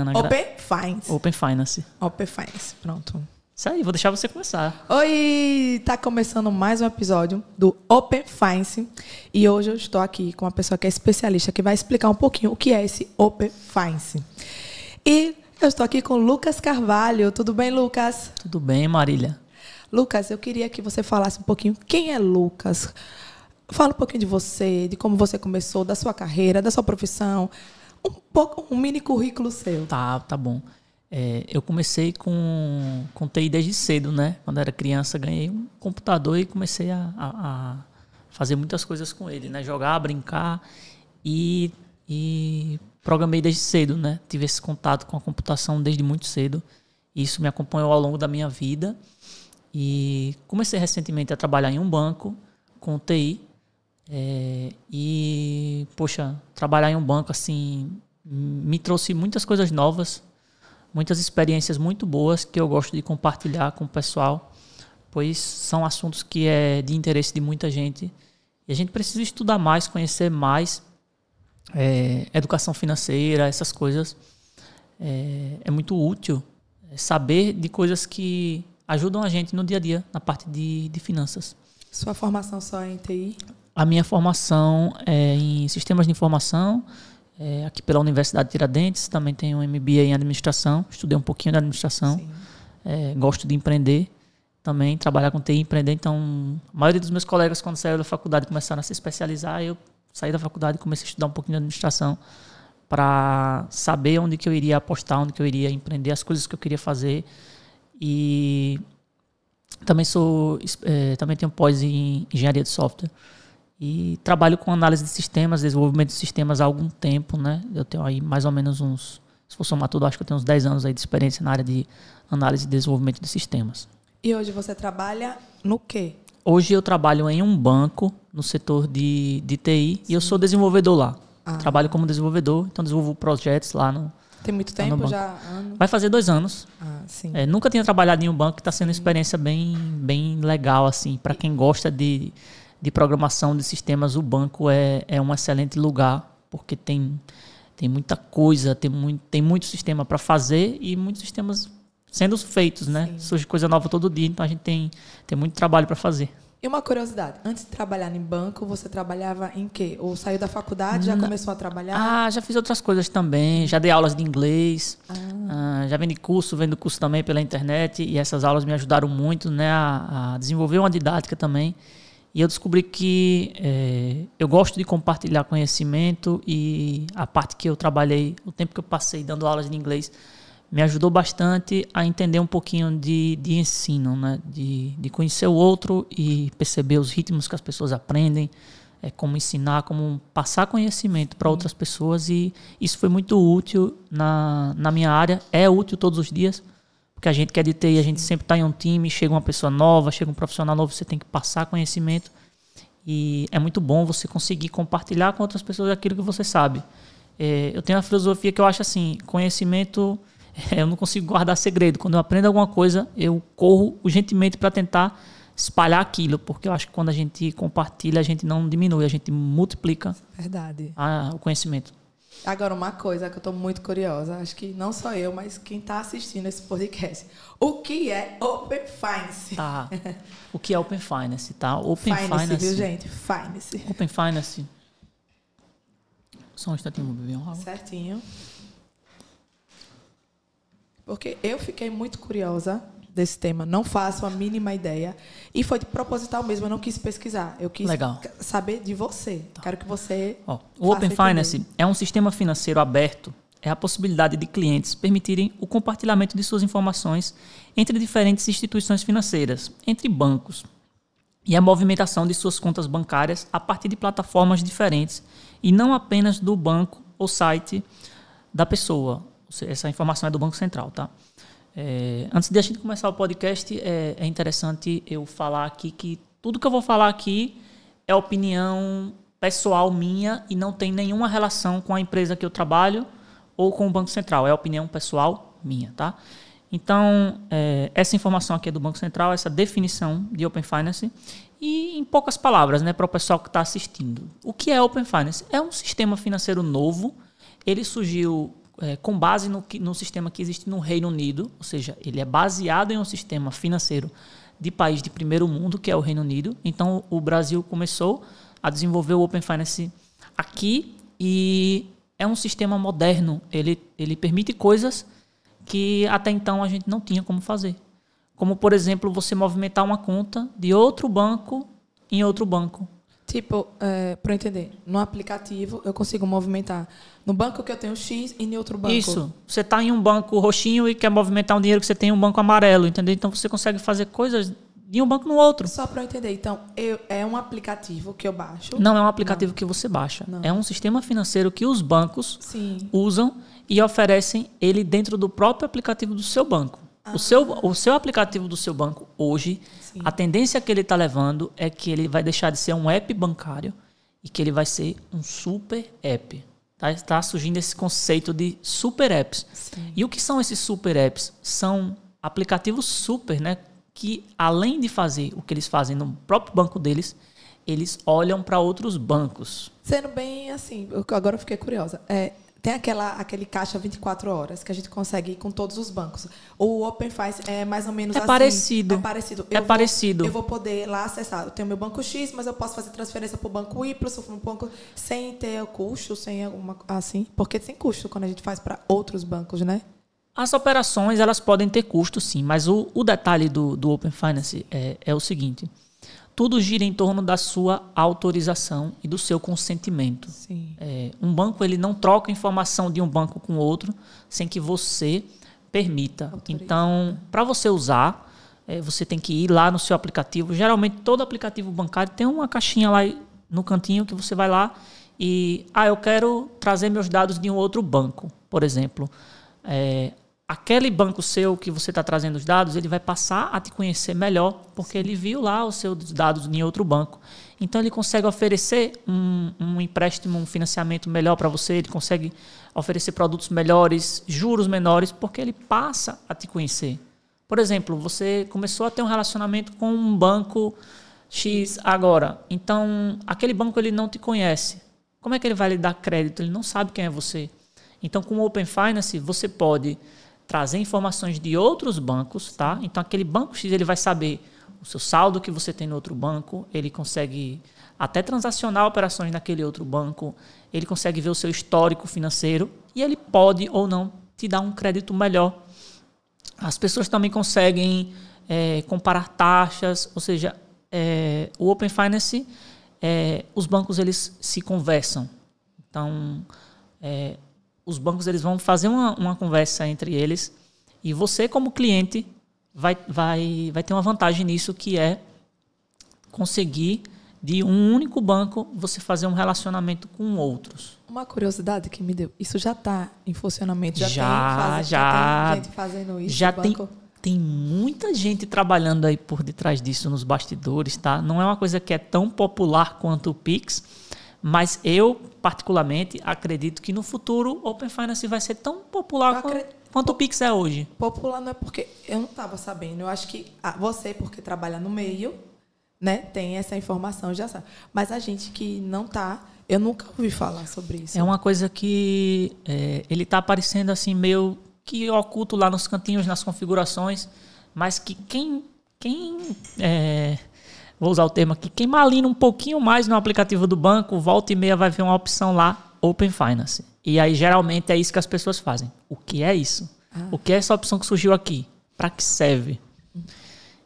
bacana. Open Finance. Open Finance. Open Finance, pronto. Isso aí, vou deixar você começar. Oi, tá começando mais um episódio do Open Finance e hoje eu estou aqui com uma pessoa que é especialista que vai explicar um pouquinho o que é esse Open Finance. E eu estou aqui com Lucas Carvalho. Tudo bem, Lucas? Tudo bem, Marília. Lucas, eu queria que você falasse um pouquinho quem é Lucas. Fala um pouquinho de você, de como você começou, da sua carreira, da sua profissão, um pouco, um mini currículo seu. Tá, tá bom. É, eu comecei com, com TI desde cedo, né? Quando era criança, ganhei um computador e comecei a, a, a fazer muitas coisas com ele, né? Jogar, brincar e, e programei desde cedo, né? Tive esse contato com a computação desde muito cedo. Isso me acompanhou ao longo da minha vida. E comecei recentemente a trabalhar em um banco com TI, é, e, poxa, trabalhar em um banco assim me trouxe muitas coisas novas, muitas experiências muito boas que eu gosto de compartilhar com o pessoal, pois são assuntos que é de interesse de muita gente. E a gente precisa estudar mais, conhecer mais é, educação financeira, essas coisas. É, é muito útil é, saber de coisas que ajudam a gente no dia a dia, na parte de, de finanças. Sua formação só é em TI? A minha formação é em sistemas de informação, é aqui pela Universidade Tiradentes. Também tenho um MBA em administração. Estudei um pouquinho de administração. É, gosto de empreender também, trabalhar com TI, empreender. Então, a maioria dos meus colegas, quando saíram da faculdade, começaram a se especializar. Eu saí da faculdade e comecei a estudar um pouquinho de administração para saber onde que eu iria apostar, onde que eu iria empreender, as coisas que eu queria fazer. E também sou, é, também tenho pós em engenharia de software. E trabalho com análise de sistemas, desenvolvimento de sistemas há algum tempo, né? Eu tenho aí mais ou menos uns, se for somar tudo, acho que eu tenho uns 10 anos aí de experiência na área de análise e desenvolvimento de sistemas. E hoje você trabalha no quê? Hoje eu trabalho em um banco no setor de, de TI Sim. e eu sou desenvolvedor lá. Ah. Trabalho como desenvolvedor, então desenvolvo projetos lá no, tem muito tempo já? Ano. Vai fazer dois anos. Ah, é, nunca tinha trabalhado em um banco, está sendo uma experiência bem, bem legal, assim, para quem gosta de, de programação de sistemas, o banco é, é um excelente lugar, porque tem, tem muita coisa, tem muito, tem muito sistema para fazer e muitos sistemas sendo feitos, né? Sim. Surge coisa nova todo dia, então a gente tem, tem muito trabalho para fazer. E uma curiosidade, antes de trabalhar em banco, você trabalhava em quê? Ou saiu da faculdade, já começou a trabalhar? Ah, já fiz outras coisas também, já dei aulas de inglês, ah. Ah, já vendi curso, vendo curso também pela internet, e essas aulas me ajudaram muito né, a, a desenvolver uma didática também. E eu descobri que é, eu gosto de compartilhar conhecimento e a parte que eu trabalhei, o tempo que eu passei dando aulas de inglês, me ajudou bastante a entender um pouquinho de, de ensino, né? de, de conhecer o outro e perceber os ritmos que as pessoas aprendem, é, como ensinar, como passar conhecimento para outras pessoas. E isso foi muito útil na, na minha área, é útil todos os dias, porque a gente quer é de TI, a gente sempre está em um time, chega uma pessoa nova, chega um profissional novo, você tem que passar conhecimento. E é muito bom você conseguir compartilhar com outras pessoas aquilo que você sabe. É, eu tenho uma filosofia que eu acho assim: conhecimento, é, eu não consigo guardar segredo. Quando eu aprendo alguma coisa, eu corro urgentemente para tentar espalhar aquilo, porque eu acho que quando a gente compartilha, a gente não diminui, a gente multiplica Verdade. A, o conhecimento. Agora, uma coisa que eu estou muito curiosa, acho que não só eu, mas quem está assistindo esse podcast. O que é Open Finance? Tá. O que é Open Finance, tá? Open Finance. Finance. Viu, gente? Finance. Open Finance. Só um instantinho, vou beber um Certinho. Porque eu fiquei muito curiosa desse tema, não faço a mínima ideia. E foi de proposital mesmo, eu não quis pesquisar. Eu quis Legal. saber de você. Tá. Quero que você. Ó, o Open Finance é um sistema financeiro aberto. É a possibilidade de clientes permitirem o compartilhamento de suas informações entre diferentes instituições financeiras, entre bancos, e a movimentação de suas contas bancárias a partir de plataformas diferentes e não apenas do banco ou site da pessoa. Essa informação é do Banco Central, tá? É, antes de a gente começar o podcast, é, é, interessante eu falar aqui que tudo que eu vou falar aqui é opinião pessoal minha e não tem nenhuma relação com a empresa que eu trabalho ou com o Banco Central. É opinião pessoal minha, tá? Então, é, essa informação aqui é do Banco Central, essa definição de Open Finance. E, em poucas palavras, né, para o pessoal que está assistindo, o que é Open Finance? É um sistema financeiro novo. Ele surgiu é, com base no, no sistema que existe no Reino Unido, ou seja, ele é baseado em um sistema financeiro de país de primeiro mundo, que é o Reino Unido. Então, o Brasil começou a desenvolver o Open Finance aqui e é um sistema moderno. Ele, ele permite coisas que até então a gente não tinha como fazer. Como, por exemplo, você movimentar uma conta de outro banco em outro banco. Tipo, é, para entender, no aplicativo eu consigo movimentar no banco que eu tenho X e em outro banco. Isso. Você está em um banco roxinho e quer movimentar um dinheiro que você tem em um banco amarelo, entendeu? Então você consegue fazer coisas de um banco no outro. Só para eu entender, então, eu, é um aplicativo que eu baixo? Não é um aplicativo Não. que você baixa. Não. É um sistema financeiro que os bancos Sim. usam e oferecem ele dentro do próprio aplicativo do seu banco. Ah. O, seu, o seu aplicativo do seu banco hoje, Sim. a tendência que ele está levando é que ele vai deixar de ser um app bancário e que ele vai ser um super app. Está tá surgindo esse conceito de super apps. Sim. E o que são esses super apps? São aplicativos super, né? Que além de fazer o que eles fazem no próprio banco deles, eles olham para outros bancos. Sendo bem assim, agora eu fiquei curiosa. É, tem aquela, aquele caixa 24 horas que a gente consegue ir com todos os bancos. O Open faz é mais ou menos é assim. Parecido. É parecido. É eu é vou, parecido. Eu vou poder lá acessar. Eu tenho meu banco X, mas eu posso fazer transferência para o banco Y, para o banco sem ter custo, sem alguma assim. Porque sem custo quando a gente faz para outros bancos, né? As operações elas podem ter custo, sim. Mas o, o detalhe do, do Open Finance é, é o seguinte tudo gira em torno da sua autorização e do seu consentimento. É, um banco ele não troca informação de um banco com outro sem que você permita. Autoriza. Então, para você usar, é, você tem que ir lá no seu aplicativo. Geralmente, todo aplicativo bancário tem uma caixinha lá no cantinho que você vai lá e ah, eu quero trazer meus dados de um outro banco, por exemplo. É, aquele banco seu que você está trazendo os dados, ele vai passar a te conhecer melhor, porque ele viu lá os seus dados em outro banco. Então ele consegue oferecer um, um empréstimo, um financiamento melhor para você, ele consegue oferecer produtos melhores, juros menores, porque ele passa a te conhecer. Por exemplo, você começou a ter um relacionamento com um banco X agora. Então, aquele banco ele não te conhece. Como é que ele vai lhe dar crédito? Ele não sabe quem é você. Então, com o Open Finance, você pode trazer informações de outros bancos, tá? Então aquele banco X ele vai saber o seu saldo que você tem no outro banco, ele consegue até transacionar operações naquele outro banco, ele consegue ver o seu histórico financeiro e ele pode ou não te dar um crédito melhor. As pessoas também conseguem é, comparar taxas, ou seja, é, o Open Finance, é, os bancos eles se conversam. Então, é, os bancos eles vão fazer uma, uma conversa entre eles e você, como cliente, vai, vai, vai ter uma vantagem nisso que é conseguir de um único banco você fazer um relacionamento com outros. Uma curiosidade que me deu, isso já está em funcionamento? Já, já tem, faz, já, já tem gente fazendo isso? Já tem, banco? tem muita gente trabalhando aí por detrás disso nos bastidores, tá? Não é uma coisa que é tão popular quanto o Pix, mas eu, particularmente, acredito que no futuro Open Finance vai ser tão popular quanto o Pix é hoje. Popular não é porque eu não estava sabendo. Eu acho que ah, você, porque trabalha no meio, né, tem essa informação, já sabe. Mas a gente que não está, eu nunca ouvi falar sobre isso. É uma coisa que é, ele está aparecendo assim meio que oculto lá nos cantinhos, nas configurações, mas que quem quem é, vou usar o termo aqui, quem malina um pouquinho mais no aplicativo do banco, volta e meia vai ver uma opção lá, Open Finance. E aí geralmente é isso que as pessoas fazem. O que é isso? Ah. O que é essa opção que surgiu aqui? Para que serve?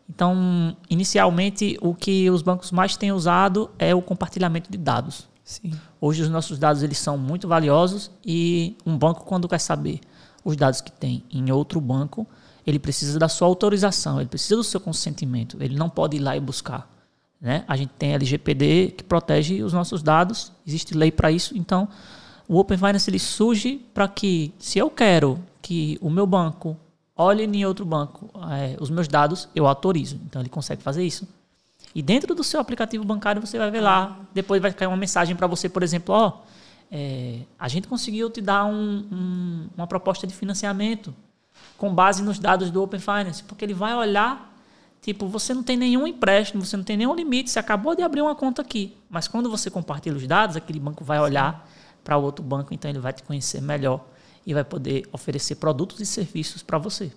Então, inicialmente, o que os bancos mais têm usado é o compartilhamento de dados. Sim. Hoje os nossos dados eles são muito valiosos e um banco quando quer saber os dados que tem em outro banco, ele precisa da sua autorização, ele precisa do seu consentimento, ele não pode ir lá e buscar. Né? A gente tem LGPD que protege os nossos dados, existe lei para isso. Então, o Open Finance ele surge para que, se eu quero que o meu banco olhe em outro banco é, os meus dados, eu autorizo. Então, ele consegue fazer isso. E dentro do seu aplicativo bancário, você vai ver lá. Depois vai cair uma mensagem para você, por exemplo: ó, é, a gente conseguiu te dar um, um, uma proposta de financiamento com base nos dados do Open Finance, porque ele vai olhar Tipo, você não tem nenhum empréstimo, você não tem nenhum limite, você acabou de abrir uma conta aqui. Mas quando você compartilha os dados, aquele banco vai olhar para o outro banco, então ele vai te conhecer melhor e vai poder oferecer produtos e serviços para você.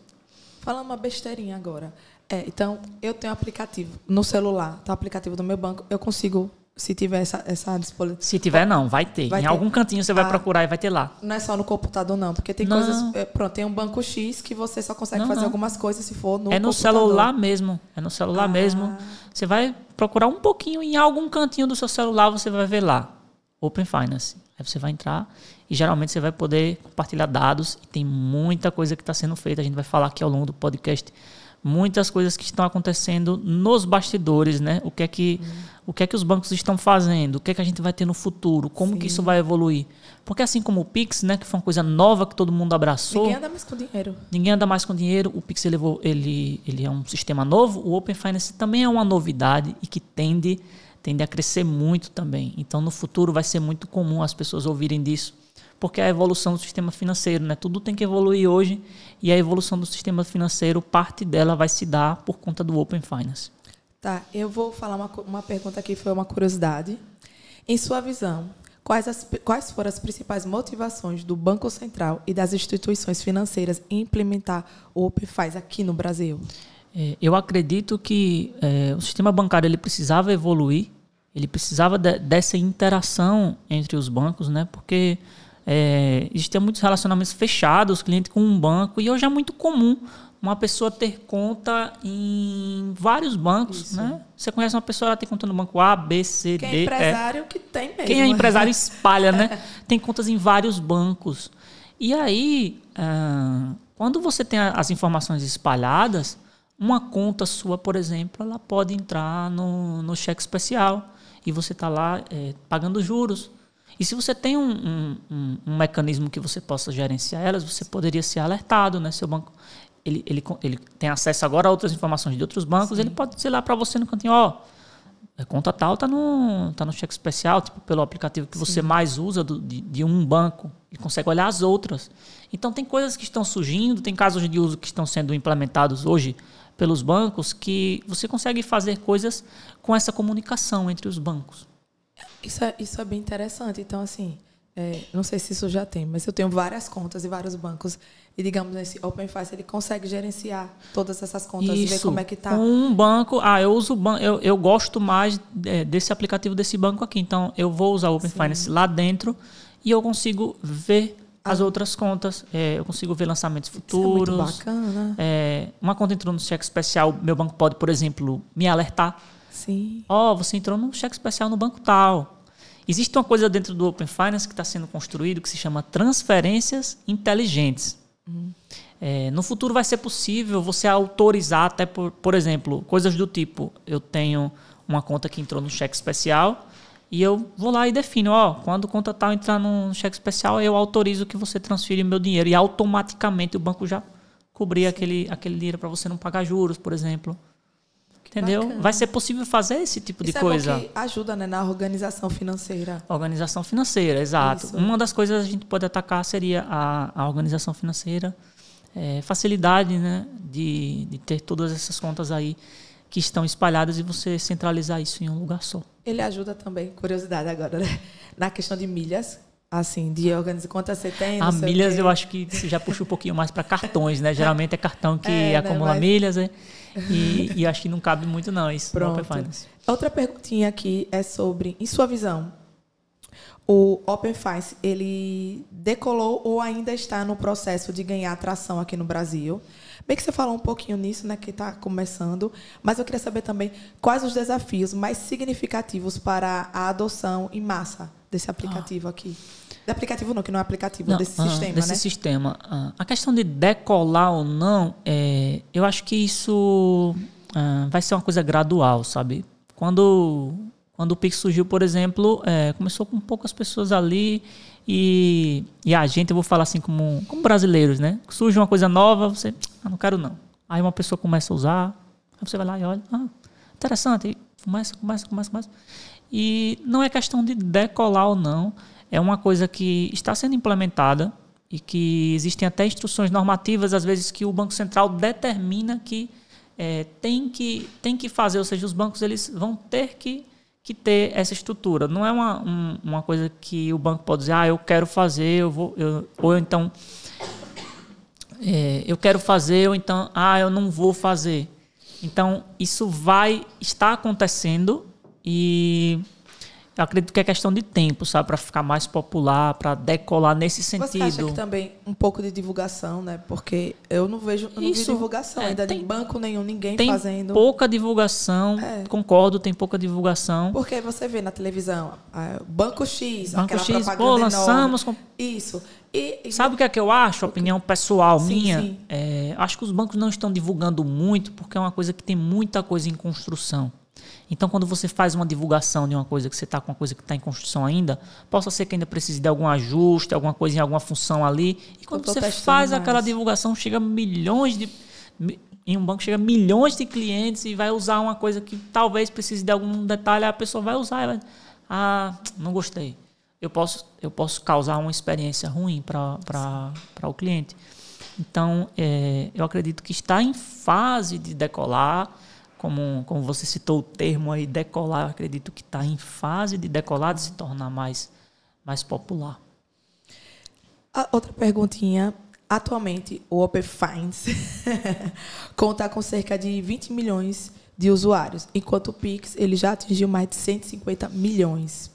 Fala uma besteirinha agora. É, então, eu tenho um aplicativo no celular, tá? O aplicativo do meu banco, eu consigo se tiver essa, essa disponibilidade. Se tiver, não, vai ter. Vai em ter. algum cantinho você vai ah, procurar e vai ter lá. Não é só no computador, não, porque tem não. coisas. É, pronto, tem um banco X que você só consegue não, fazer não. algumas coisas se for no. É no computador. celular mesmo. É no celular ah. mesmo. Você vai procurar um pouquinho em algum cantinho do seu celular, você vai ver lá. Open Finance. Aí você vai entrar e geralmente você vai poder compartilhar dados e tem muita coisa que está sendo feita. A gente vai falar aqui ao longo do podcast muitas coisas que estão acontecendo nos bastidores, né? O que é que, uhum. o que, é que os bancos estão fazendo, o que é que a gente vai ter no futuro, como Sim. que isso vai evoluir. Porque assim como o Pix, né, que foi uma coisa nova que todo mundo abraçou. Ninguém anda mais com dinheiro. Ninguém anda mais com dinheiro. O Pix ele, ele, ele é um sistema novo, o Open Finance também é uma novidade e que tende, tende a crescer muito também. Então no futuro vai ser muito comum as pessoas ouvirem disso porque é a evolução do sistema financeiro, né? Tudo tem que evoluir hoje e a evolução do sistema financeiro, parte dela vai se dar por conta do Open Finance. Tá, eu vou falar uma, uma pergunta que foi uma curiosidade. Em sua visão, quais, as, quais foram as principais motivações do Banco Central e das instituições financeiras em implementar o Open Finance aqui no Brasil? É, eu acredito que é, o sistema bancário ele precisava evoluir, ele precisava de, dessa interação entre os bancos, né? Porque é, existem muitos relacionamentos fechados, cliente com um banco, e hoje é muito comum uma pessoa ter conta em vários bancos, Isso. né? Você conhece uma pessoa, ela tem conta no banco A, B, C, Quem D. Quem é empresário é. que tem mesmo. Quem é né? empresário espalha, né? Tem contas em vários bancos. E aí, ah, quando você tem as informações espalhadas, uma conta sua, por exemplo, ela pode entrar no, no cheque especial e você está lá é, pagando juros. E se você tem um, um, um, mecanismo que você possa gerenciar elas, você poderia ser alertado, né? Seu banco ele, ele, ele tem acesso agora a outras informações de outros bancos, Sim. ele pode, dizer lá, para você no cantinho, ó, a conta tal tá no, tá no cheque especial, tipo, pelo aplicativo que Sim. você mais usa do, de, de, um banco e consegue olhar as outras. Então, tem coisas que estão surgindo, tem casos de uso que estão sendo implementados hoje pelos bancos que você consegue fazer coisas com essa comunicação entre os bancos. Isso é, isso é bem interessante. Então, assim, é, não sei se isso já tem, mas eu tenho várias contas e vários bancos. E, digamos, esse Open Finance, ele consegue gerenciar todas essas contas isso. e ver como é que está. Um banco, ah, eu uso banco, eu, eu gosto mais é, desse aplicativo desse banco aqui. Então, eu vou usar o Open Sim. Finance lá dentro e eu consigo ver ah. as outras contas. É, eu consigo ver lançamentos futuros. Isso é muito bacana. É, uma conta entrou no cheque especial, meu banco pode, por exemplo, me alertar Sim. Ó, oh, você entrou num cheque especial no banco tal. Existe uma coisa dentro do Open Finance que está sendo construído que se chama transferências inteligentes. Hum. É, no futuro vai ser possível você autorizar até, por, por exemplo, coisas do tipo, eu tenho uma conta que entrou no cheque especial e eu vou lá e defino, ó, quando conta tal entrar num cheque especial, eu autorizo que você transfira meu dinheiro e automaticamente o banco já cobrir aquele, aquele dinheiro para você não pagar juros, por exemplo. Entendeu? Bacana. Vai ser possível fazer esse tipo Isso de é coisa. que ajuda né, na organização financeira. Organização financeira, exato. Isso. Uma das coisas que a gente pode atacar seria a, a organização financeira, é, facilidade né, de, de ter todas essas contas aí que estão espalhadas e você centralizar isso em um lugar só. Ele ajuda também, curiosidade agora, né? na questão de milhas, Assim, de organização. Quantas você tem? A milhas eu acho que já puxa um pouquinho mais para cartões, né? Geralmente é cartão que é, né? acumula né? Mas... milhas, né? E, e, acho que não cabe muito, não, isso Pronto. Outra perguntinha aqui é sobre, em sua visão, o Open Finance ele decolou ou ainda está no processo de ganhar atração aqui no Brasil. Bem que você falou um pouquinho nisso, né, que está começando, mas eu queria saber também quais os desafios mais significativos para a adoção em massa desse aplicativo ah. aqui. De aplicativo não, que não é aplicativo, não, desse ah, sistema, desse né? sistema. Ah, a questão de decolar ou não, é, eu acho que isso ah, vai ser uma coisa gradual, sabe? Quando quando o Pix surgiu, por exemplo, é, começou com poucas pessoas ali e, e, a gente, eu vou falar assim como, como brasileiros, né? Surge uma coisa nova, você, ah, não quero não. Aí uma pessoa começa a usar, aí você vai lá e olha, ah, interessante, e começa, começa, começa, começa. E não é questão de decolar ou não, é uma coisa que está sendo implementada e que existem até instruções normativas, às vezes, que o Banco Central determina que é, tem que tem que fazer, ou seja, os bancos eles vão ter que que ter essa estrutura. Não é uma, um, uma coisa que o banco pode dizer, ah, eu quero fazer, eu vou, eu, ou então é, eu quero fazer, ou então, ah, eu não vou fazer. Então, isso vai estar acontecendo e eu acredito que é questão de tempo, sabe, para ficar mais popular, para decolar nesse sentido. Você acha que também um pouco de divulgação, né? Porque eu não vejo eu não Isso, divulgação é, ainda tem, de banco nenhum, ninguém tem fazendo. Pouca divulgação, é. concordo, tem pouca divulgação. Porque você vê na televisão, Banco X, Banco aquela X, pô, lançamos com... Isso. E, e... Sabe o que é que eu acho? Opinião pessoal sim, minha. Sim. É, acho que os bancos não estão divulgando muito, porque é uma coisa que tem muita coisa em construção. Então, quando você faz uma divulgação de uma coisa que você está com uma coisa que está em construção ainda, possa ser que ainda precise de algum ajuste, alguma coisa em alguma função ali. E quando você faz mais. aquela divulgação, chega milhões de. Em um banco chega milhões de clientes e vai usar uma coisa que talvez precise de algum detalhe, a pessoa vai usar e vai. Ah, não gostei. Eu posso, eu posso causar uma experiência ruim para o cliente. Então, é, eu acredito que está em fase de decolar como, como você citou o termo aí, decolar, eu acredito que está em fase de decolar, de se tornar mais, mais popular. A outra perguntinha. Atualmente, o Open Finds conta com cerca de 20 milhões de usuários, enquanto o Pix ele já atingiu mais de 150 milhões.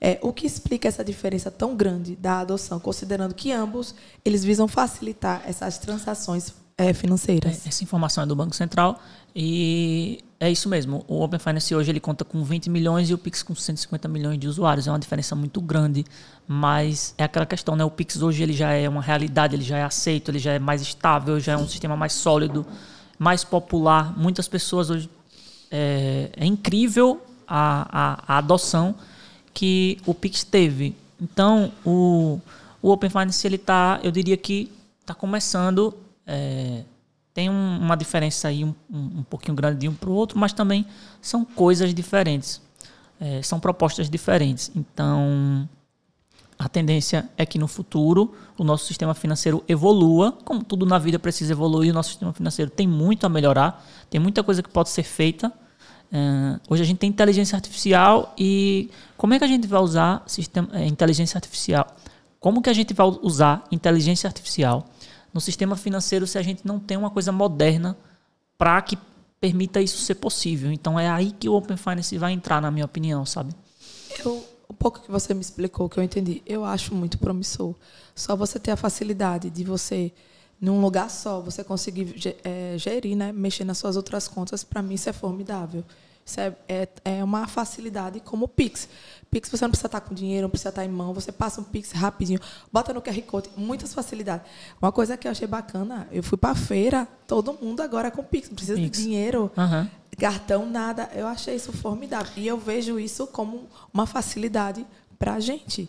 É, o que explica essa diferença tão grande da adoção, considerando que ambos eles visam facilitar essas transações é, financeiras. É, essa informação é do Banco Central e é isso mesmo. O Open Finance hoje ele conta com 20 milhões e o Pix com 150 milhões de usuários. É uma diferença muito grande, mas é aquela questão, né? O Pix hoje ele já é uma realidade, ele já é aceito, ele já é mais estável, já é um sistema mais sólido, mais popular. Muitas pessoas hoje é, é incrível a, a, a adoção que o Pix teve. Então o o Open Finance ele tá, eu diria que está começando é, tem um, uma diferença aí um, um, um pouquinho grande de um para o outro, mas também são coisas diferentes, é, são propostas diferentes. Então, a tendência é que no futuro o nosso sistema financeiro evolua, como tudo na vida precisa evoluir, o nosso sistema financeiro tem muito a melhorar, tem muita coisa que pode ser feita. É, hoje a gente tem inteligência artificial e como é que a gente vai usar sistema, é, inteligência artificial? Como que a gente vai usar inteligência artificial no sistema financeiro se a gente não tem uma coisa moderna para que permita isso ser possível. Então é aí que o Open Finance vai entrar, na minha opinião, sabe? Eu, o pouco que você me explicou, que eu entendi, eu acho muito promissor. Só você ter a facilidade de você, num lugar só, você conseguir é, gerir, né, mexer nas suas outras contas, para mim isso é formidável. Isso é, é, é, uma facilidade como o Pix. Pix você não precisa estar com dinheiro, não precisa estar em mão, você passa um Pix rapidinho, bota no QR Code, muitas facilidades. Uma coisa que eu achei bacana, eu fui para feira, todo mundo agora é com Pix, não precisa Pix. de dinheiro, uhum. cartão, nada. Eu achei isso formidável. E eu vejo isso como uma facilidade para a gente.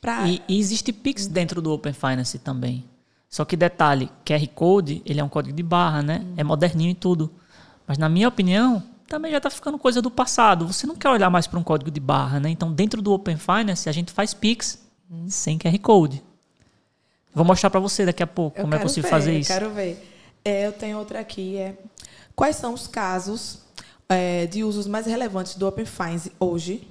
Pra... E, e existe Pix dentro do Open Finance também. Só que detalhe, QR Code, ele é um código de barra, né? Hum. É moderninho e tudo. Mas na minha opinião, também já está ficando coisa do passado. Você não quer olhar mais para um código de barra, né? Então, dentro do Open Finance, a gente faz Pix sem QR Code. Vou mostrar para você daqui a pouco eu como é possível ver, fazer isso. quero ver. É, eu tenho outra aqui. É, quais são os casos é, de usos mais relevantes do Open Finance hoje?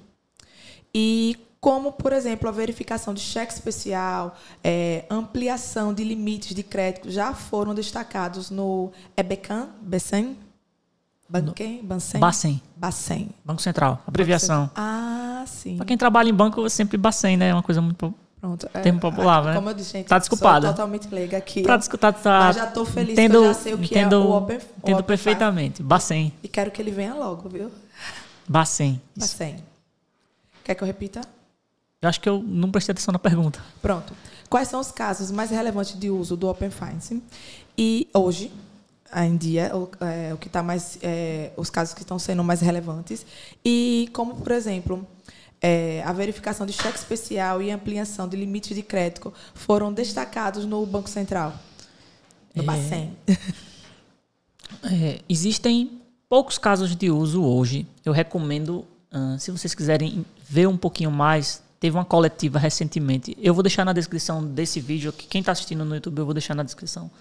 E como, por exemplo, a verificação de cheque especial, é, ampliação de limites de crédito já foram destacados no EBECAN, BECEN, Banquem? Bancem? Bacen. Bacen. Banco Central, abreviação. Banco Central. Ah, sim. Para quem trabalha em banco, sempre Bacen, né? É uma coisa muito Pronto. Tempo é, Termo popular, é, né? Como eu disse, gente, tá desculpada. sou totalmente leiga aqui. Pra discutar tá, mas já tô feliz entendo, que eu já sei o que é entendo, é o Open Entendo tá? perfeitamente. Bacen. E quero que ele venha logo, viu? Bacen. Bacen. Quer que eu repita? Eu acho que eu não prestei atenção na pergunta. Pronto. Quais são os casos mais relevantes de uso do Open Finance e hoje eh, em dia, o, é, o que está mais, é, os casos que estão sendo mais relevantes e como, por exemplo, é, a verificação de cheque especial e ampliação de limites de crédito foram destacados no Banco Central, no é, Bacen. É, existem poucos casos de uso hoje. Eu recomendo, uh, se vocês quiserem ver um pouquinho mais, teve uma coletiva recentemente. Eu vou deixar na descrição desse vídeo que Quem está assistindo no YouTube, eu vou deixar na descrição.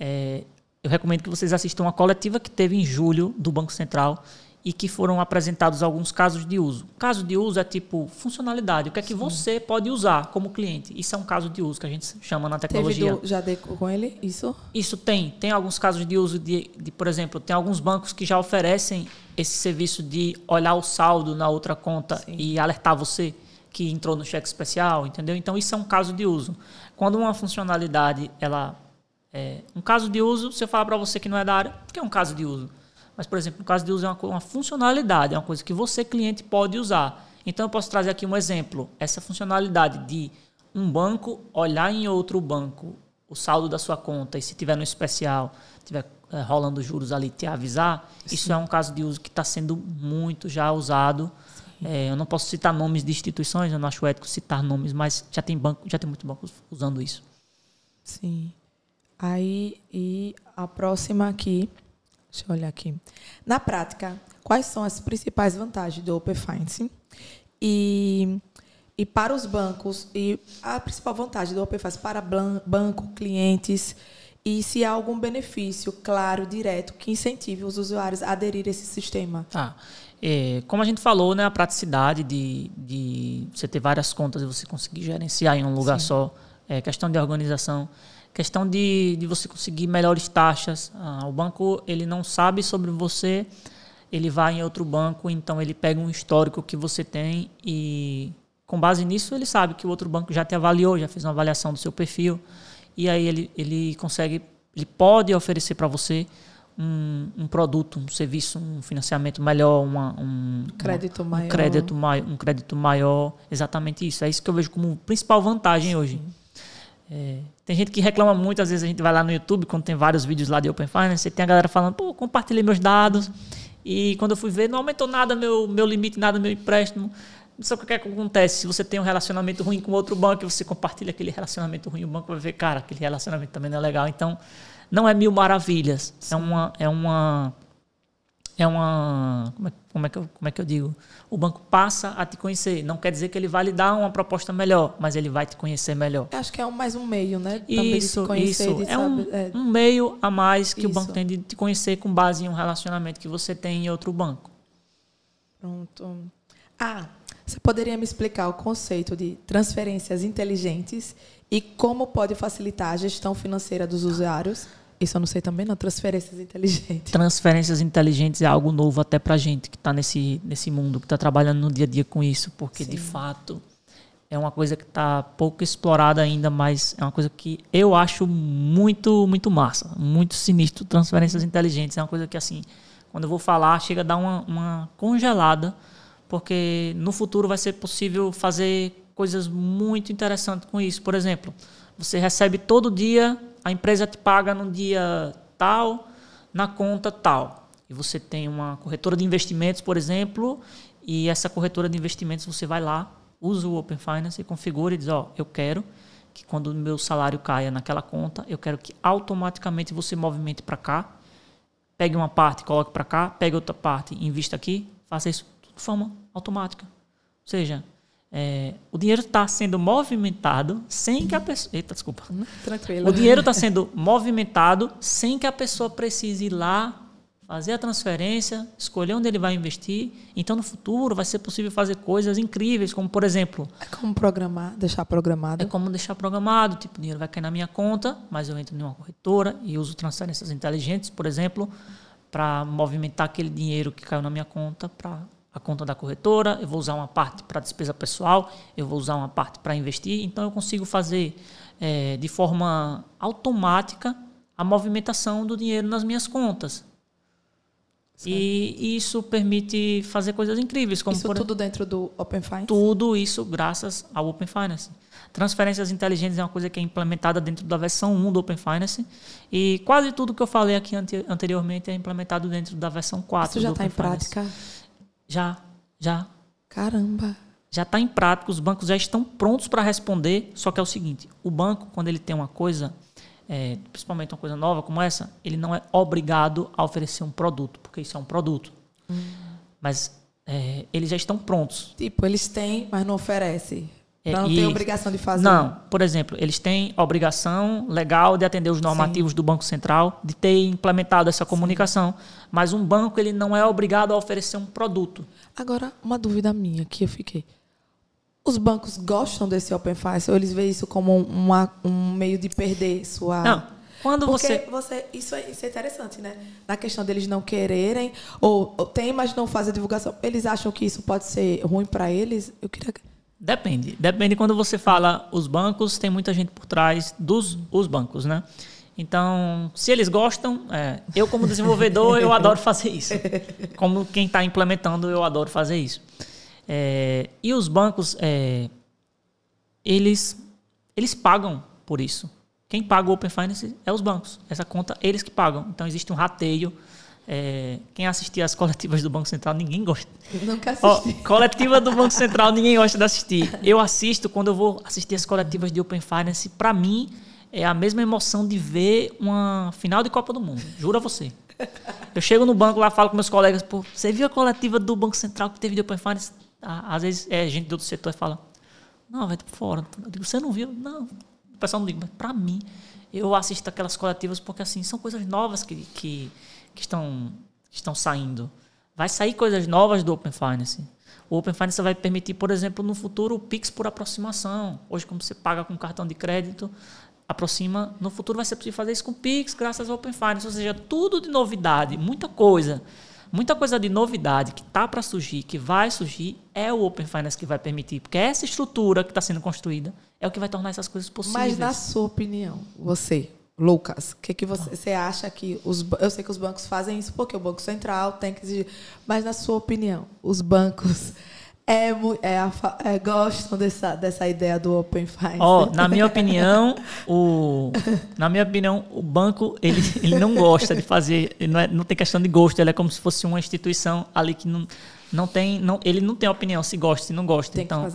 É, eu recomendo que vocês assistam a coletiva que teve em julho do Banco Central e que foram apresentados alguns casos de uso. Caso de uso é tipo funcionalidade, o que é que Sim. você pode usar como cliente. Isso é um caso de uso que a gente chama na tecnologia. Do, já dei com ele isso? Isso tem. Tem alguns casos de uso de, de, por exemplo, tem alguns bancos que já oferecem esse serviço de olhar o saldo na outra conta Sim. e alertar você que entrou no cheque especial, entendeu? Então isso é um caso de uso. Quando uma funcionalidade ela é, um caso de uso, se eu falar para você que não é da área, porque é um caso de uso. Mas, por exemplo, um caso de uso é uma, uma funcionalidade, é uma coisa que você, cliente, pode usar. Então, eu posso trazer aqui um exemplo. Essa funcionalidade de um banco olhar em outro banco o saldo da sua conta e se tiver no especial, tiver é, rolando juros ali, te avisar, Sim. isso é um caso de uso que está sendo muito já usado. É, eu não posso citar nomes de instituições, eu não acho ético citar nomes, mas já tem banco, já tem muito banco usando isso. Sim. Aí, e a próxima aqui, deixa eu olhar aqui. Na prática, quais são as principais vantagens do Open Finance? E, e para os bancos, e a principal vantagem do Open Finance para banco, clientes, e se há algum benefício claro, direto, que incentive os usuários a aderir a esse sistema? Tá. é, como a gente falou, né, a praticidade de, de você ter várias contas e você conseguir gerenciar em um lugar Sim. só, é, questão de organização Questão de, de você conseguir melhores taxas. Ah, o banco ele não sabe sobre você, ele vai em outro banco, então ele pega um histórico que você tem e com base nisso ele sabe que o outro banco já te avaliou, já fez uma avaliação do seu perfil e aí ele, ele consegue, ele pode oferecer para você um, um, produto, um serviço, um financiamento melhor, uma, um, crédito uma, maior. um crédito maior, um crédito maior, exatamente isso. É isso que eu vejo como principal vantagem Sim. hoje. É, tem gente que reclama muito, às vezes a gente vai lá no YouTube, quando tem vários vídeos lá de Open Finance, e tem a galera falando, pô, compartilhei meus dados, e quando eu fui ver, não aumentou nada meu, meu limite, nada meu empréstimo. Não sei o que, é que acontece. Se você tem um relacionamento ruim com outro banco, você compartilha aquele relacionamento ruim, o banco vai ver, cara, aquele relacionamento também não é legal. Então, não é mil maravilhas. É Sim. É uma, é uma. É uma. Como é que como é que eu, como é que eu digo? O banco passa a te conhecer. Não quer dizer que ele vai lhe dar uma proposta melhor, mas ele vai te conhecer melhor. Eu acho que é um, mais um meio, né? Também isso, conhecer, isso. É, um, é um meio a mais que isso. o banco tem de te conhecer com base em um relacionamento que você tem em outro banco. Pronto. Ah, você poderia me explicar o conceito de transferências inteligentes e como pode facilitar a gestão financeira dos usuários? Isso eu não sei também, não. Transferências inteligentes. Transferências inteligentes é algo novo até para gente que está nesse, nesse mundo, que está trabalhando no dia a dia com isso, porque Sim. de fato é uma coisa que está pouco explorada ainda, mas é uma coisa que eu acho muito, muito massa, muito sinistro. Transferências inteligentes é uma coisa que, assim, quando eu vou falar, chega a dar uma, uma congelada, porque no futuro vai ser possível fazer coisas muito interessantes com isso. Por exemplo, você recebe todo dia a empresa te paga no dia tal, na conta tal. E você tem uma corretora de investimentos, por exemplo, e essa corretora de investimentos você vai lá, usa o Open Finance e configura e diz: Ó, oh, eu quero que quando o meu salário caia naquela conta, eu quero que automaticamente você movimente para cá, pegue uma parte, coloque para cá, pegue outra parte, invista aqui, faça isso de forma automática. Ou seja, é, o dinheiro está sendo movimentado sem que a pessoa. Eita, desculpa. Hum, tranquilo. O dinheiro está sendo movimentado sem que a pessoa precise ir lá, fazer a transferência, escolher onde ele vai investir. Então, no futuro, vai ser possível fazer coisas incríveis, como, por exemplo. É como programar, deixar programado. É como deixar programado. Tipo, o dinheiro vai cair na minha conta, mas eu entro em uma corretora e uso transferências inteligentes, por exemplo, para movimentar aquele dinheiro que caiu na minha conta para a conta da corretora, eu vou usar uma parte para despesa pessoal, eu vou usar uma parte para investir. Então eu consigo fazer é, de forma automática a movimentação do dinheiro nas minhas contas. Certo. E isso permite fazer coisas incríveis. Como isso por... tudo dentro do Open Finance? Tudo isso graças ao Open Finance. Transferências inteligentes é uma coisa que é implementada dentro da versão 1 do Open Finance. E quase tudo que eu falei aqui anteriormente é implementado dentro da versão 4 isso já está em Finance. prática? Já, já. Caramba. Já está em prática, os bancos já estão prontos para responder, só que é o seguinte, o banco, quando ele tem uma coisa, é, principalmente uma coisa nova como essa, ele não é obrigado a oferecer um produto, porque isso é um produto. Hum. Mas é, eles já estão prontos. Tipo, eles têm, mas não oferecem. É, não e, tem obrigação de fazer. Não, por exemplo, eles têm obrigação legal de atender os normativos Sim. do Banco Central, de ter implementado essa comunicação, Sim. mas um banco ele não é obrigado a oferecer um produto. Agora, uma dúvida minha que eu fiquei. Os bancos gostam desse open finance ou eles veem isso como uma, um meio de perder sua. Não. Quando Porque você... você isso, é, isso é interessante, né? Na questão deles não quererem, ou, ou tem, mas não fazem divulgação. Eles acham que isso pode ser ruim para eles. Eu queria Depende. Depende quando você fala os bancos, tem muita gente por trás dos os bancos, né? Então, se eles gostam, é, eu como desenvolvedor, eu adoro fazer isso. Como quem está implementando, eu adoro fazer isso. É, e os bancos, é, eles, eles pagam por isso. Quem paga o Open Finance é os bancos. Essa conta, eles que pagam. Então, existe um rateio é, quem assistia às coletivas do Banco Central, ninguém gosta. Nunca assisti. coletiva do Banco Central, ninguém gosta de assistir. Eu assisto quando eu vou assistir as coletivas de Open Finance. Para mim, é a mesma emoção de ver uma final de Copa do Mundo. Juro a você. Eu chego no banco lá, falo com meus colegas, pô, você viu a coletiva do Banco Central que teve de Open Finance? Às vezes é gente do outro setor fala, não, vai fora. Eu digo, você não viu? Não. O pessoal não liga, mas para mim, eu assisto aquelas coletivas porque assim, são coisas novas que, que que estão, que estão saindo. Vai sair coisas novas do Open Finance. O Open Finance vai permitir, por exemplo, no futuro, o Pix por aproximação. Hoje, como você paga com cartão de crédito, aproxima. No futuro vai ser possível fazer isso com Pix, graças ao Open Finance. Ou seja, tudo de novidade, muita coisa. Muita coisa de novidade que está para surgir, que vai surgir, é o Open Finance que vai permitir. Porque essa estrutura que está sendo construída é o que vai tornar essas coisas possíveis. Mas, na sua opinião, você, Lucas, o que, que você, você acha que os eu sei que os bancos fazem isso porque o Banco Central tem que exigir, mas na sua opinião, os bancos é, é, é, gostam dessa, dessa ideia do Open Finance? oh, na minha opinião, o na minha opinião, o banco ele, ele não gosta de fazer, não, é, não tem questão de gosto, ele é como se fosse uma instituição ali que não não tem, não, ele não tem opinião se gosta, se não gosta. Tem então,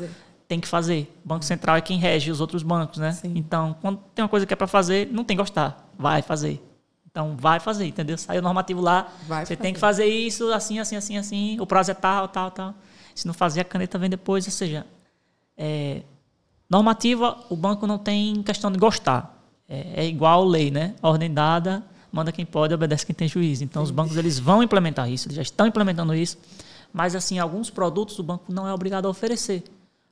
tem que fazer. O Banco Central é quem rege os outros bancos, né? Sim. Então, quando tem uma coisa que é para fazer, não tem que gostar, vai fazer. Então, vai fazer, entendeu? Saiu o normativo lá, vai você fazer. tem que fazer isso, assim, assim, assim, assim, o prazo é tal, tal, tal. Se não fazer, a caneta vem depois, ou seja, é, normativa, o banco não tem questão de gostar. É, é igual lei, né? Ordem dada, manda quem pode, obedece quem tem juízo. Então, os bancos eles vão implementar isso, eles já estão implementando isso, mas assim, alguns produtos o banco não é obrigado a oferecer.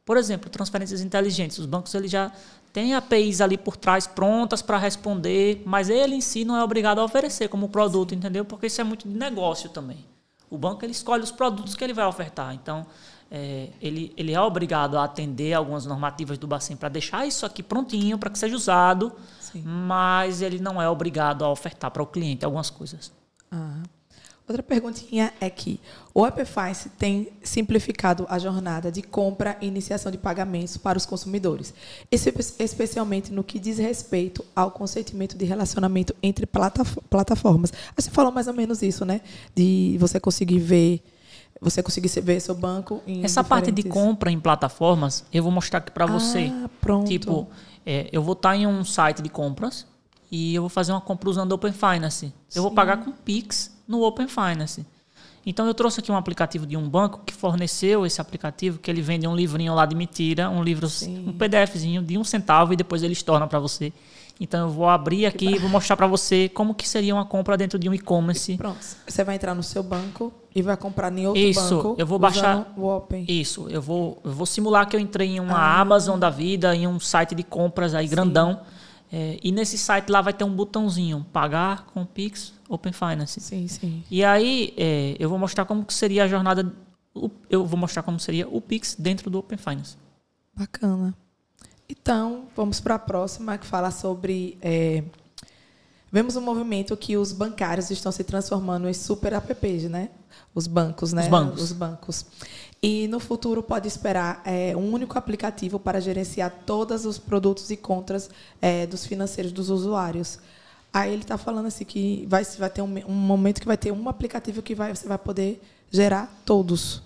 Por exemplo, transferências inteligentes. Os bancos ele já têm APIs ali por trás prontas para responder, mas ele em si não é obrigado a oferecer como produto, entendeu? Porque isso é muito de negócio também. O banco ele escolhe os produtos que ele vai ofertar. Então, é, ele, ele é obrigado a atender algumas normativas do Bacen para deixar isso aqui prontinho para que seja usado, Sim. mas ele não é obrigado a ofertar para o cliente algumas coisas. Ah, Outra perguntinha é que o Epifice tem simplificado a jornada de compra e iniciação de pagamentos para os consumidores, especialmente no que diz respeito ao consentimento de relacionamento entre plataformas. A gente falou mais ou menos isso, né? De você conseguir ver você conseguir ver seu banco em Essa diferentes... parte de compra em plataformas, eu vou mostrar aqui para você. Ah, pronto. Tipo, é, eu vou estar tá em um site de compras e eu vou fazer uma compra usando Open Finance. Eu Sim. vou pagar com Pix no Open Finance. Então eu trouxe aqui um aplicativo de um banco que forneceu esse aplicativo, que ele vende um livrinho lá de mentira, um livro, Sim. um PDFzinho de um centavo e depois eles tornam para você. Então eu vou abrir aqui e vou mostrar para você como que seria uma compra dentro de um e-commerce. Pronto. Você vai entrar no seu banco e vai comprar em outro Isso, banco. Isso, eu vou baixar o Open. Isso, eu vou eu vou simular que eu entrei em uma ah. Amazon da vida, em um site de compras aí Sim. grandão é, e nesse site lá vai ter um botãozinho, pagar com Pix Open Finance. Sim, sim. E aí é, eu vou mostrar como seria a jornada, eu vou mostrar como seria o Pix dentro do Open Finance. Bacana. Então, vamos para a próxima, que fala sobre... É, vemos um movimento que os bancários estão se transformando em super apps, né? Os bancos, né? Os bancos. Os bancos. E no futuro pode esperar é, um único aplicativo para gerenciar todos os produtos e contras é, eh, dos financeiros dos usuários. Aí ele está falando assim que vai, vai ter um, um, momento que vai ter um aplicativo que vai, você vai poder gerar todos.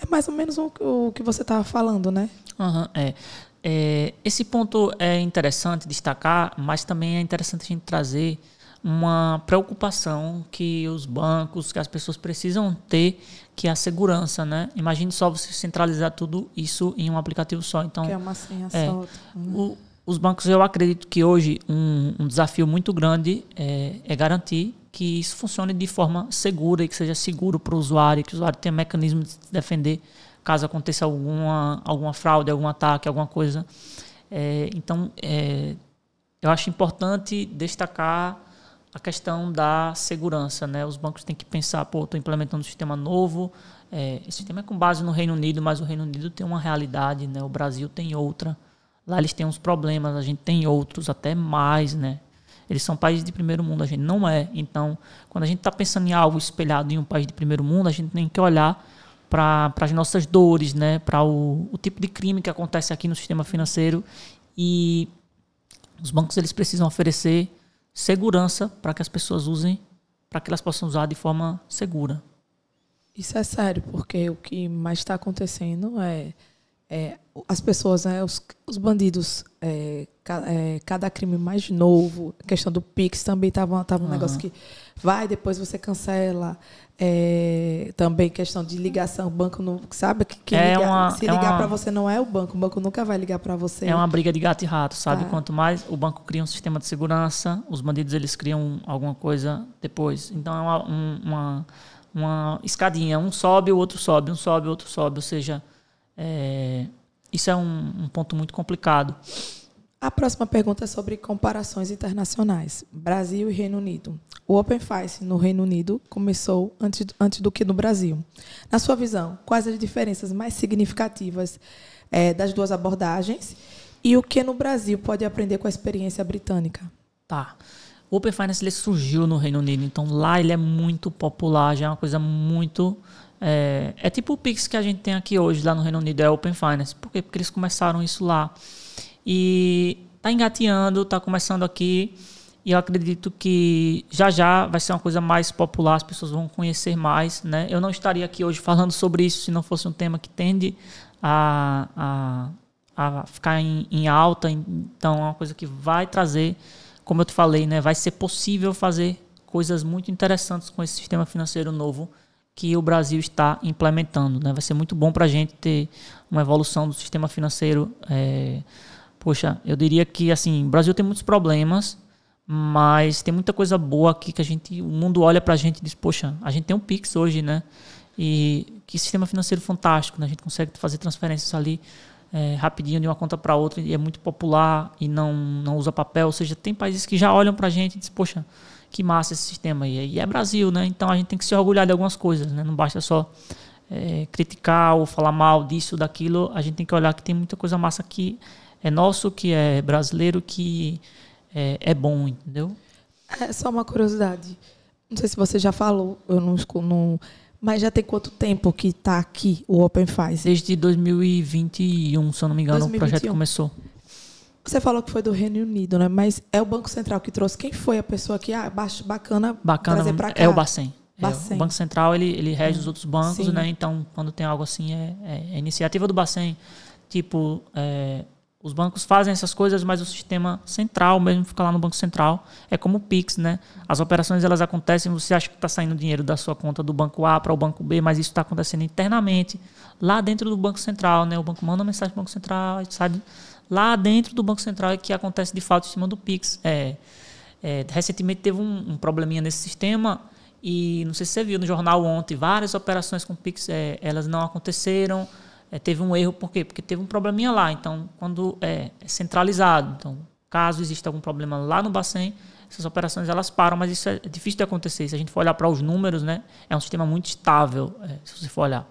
É mais ou menos o, o que você estava falando, né? Uhum, é. é. Esse ponto é interessante destacar, mas também é interessante a gente trazer uma preocupação que os bancos, que as pessoas precisam ter, que é a segurança, né? Imagine só você centralizar tudo isso em um aplicativo só. Então, que é uma senha é, só. Tá? O, os bancos, eu acredito que hoje um, um desafio muito grande é, é, garantir que isso funcione de forma segura e que seja seguro para o usuário, que o usuário tenha mecanismo de se defender caso aconteça alguma, alguma fraude, algum ataque, alguma coisa. É, então, é, eu acho importante destacar a questão da segurança, né? Os bancos têm que pensar, pô, estou implementando um sistema novo. É, esse sistema é com base no Reino Unido, mas o Reino Unido tem uma realidade, né? O Brasil tem outra. Lá eles têm uns problemas, a gente tem outros, até mais, né? Eles são países de primeiro mundo, a gente não é. Então, quando a gente está pensando em algo espelhado em um país de primeiro mundo, a gente tem que olhar para as nossas dores, né? para o, o, tipo de crime que acontece aqui no sistema financeiro. E os bancos eles precisam oferecer segurança para que as pessoas usem, para que elas possam usar de forma segura. Isso é sério, porque o que mais está acontecendo é, é as pessoas, né, os, os bandidos, é, ca, é, cada crime mais novo, a questão do Pix também estava tava um uhum. negócio que vai, depois você cancela. É, também questão de ligação, o banco não. Sabe que, que é uma, se é ligar uma... para você não é o banco, o banco nunca vai ligar para você. É uma briga de gato e rato, sabe? Tá. Quanto mais o banco cria um sistema de segurança, os bandidos eles criam alguma coisa depois. Então é uma, uma, uma escadinha, um sobe, o outro sobe, um sobe, o outro sobe, ou seja. É, isso é um, um ponto muito complicado. A próxima pergunta é sobre comparações internacionais, Brasil e Reino Unido. O Open Face no Reino Unido começou antes, antes do que no Brasil. Na sua visão, quais as diferenças mais significativas é, das duas abordagens e o que no Brasil pode aprender com a experiência britânica? Tá. O Open Finance ele surgiu no Reino Unido, então lá ele é muito popular, já é uma coisa muito é, é, tipo o Pix que a gente tem aqui hoje lá no Reino Unido, é Open Finance. Por quê? Porque eles começaram isso lá. E tá engateando, tá começando aqui. E eu acredito que já já vai ser uma coisa mais popular, as pessoas vão conhecer mais. Né? Eu não estaria aqui hoje falando sobre isso se não fosse um tema que tende a, a, a ficar em, em alta. Então é uma coisa que vai trazer, como eu te falei, né? vai ser possível fazer coisas muito interessantes com esse sistema financeiro novo que o Brasil está implementando. Né? Vai ser muito bom para a gente ter uma evolução do sistema financeiro. É, poxa, eu diria que assim, o Brasil tem muitos problemas, mas tem muita coisa boa aqui que a gente, o mundo olha para a gente e diz, poxa, a gente tem um Pix hoje, né? E que sistema financeiro fantástico, né? A gente consegue fazer transferências ali é, rapidinho de uma conta para outra e é muito popular e não, não usa papel. Ou seja, tem países que já olham para a gente e dizem, poxa, que massa esse sistema aí. E é Brasil, né? Então a gente tem que se orgulhar de algumas coisas, né? Não basta só é, criticar ou falar mal disso, daquilo. A gente tem que olhar que tem muita coisa massa que é nosso, que é brasileiro, que é, é bom, entendeu? É só uma curiosidade. Não sei se você já falou, eu não, não mas já tem quanto tempo que está aqui o Open Faz? Desde 2021, se eu não me engano, 2021. o projeto começou. Você falou que foi do Reino Unido, né? Mas é o Banco Central que trouxe. Quem foi a pessoa que, ah, bacana, bacana trazer para é cá? É o Bacen. Bacen. É, o Banco Central, ele, ele rege os outros bancos, Sim. né? Então, quando tem algo assim, é, é, é iniciativa do Bacen. Tipo, é, os bancos fazem essas coisas, mas o sistema central mesmo fica lá no Banco Central. É como o Pix, né? As operações elas acontecem, você acha que está saindo dinheiro da sua conta do banco A para o banco B, mas isso está acontecendo internamente, lá dentro do Banco Central, né? O banco manda mensagem para o Banco Central, sabe? lá dentro do Banco Central é que acontece de fato em cima do Pix. É, é, recentemente teve um, um, probleminha nesse sistema e não sei se você viu no jornal ontem, várias operações com Pix, é, elas não aconteceram, é, teve um erro, por quê? Porque teve um probleminha lá, então quando é, é, centralizado, então caso exista algum problema lá no Bacen, essas operações elas param, mas isso é difícil de acontecer, se a gente for olhar para os números, né, é um sistema muito estável, é, se você for olhar.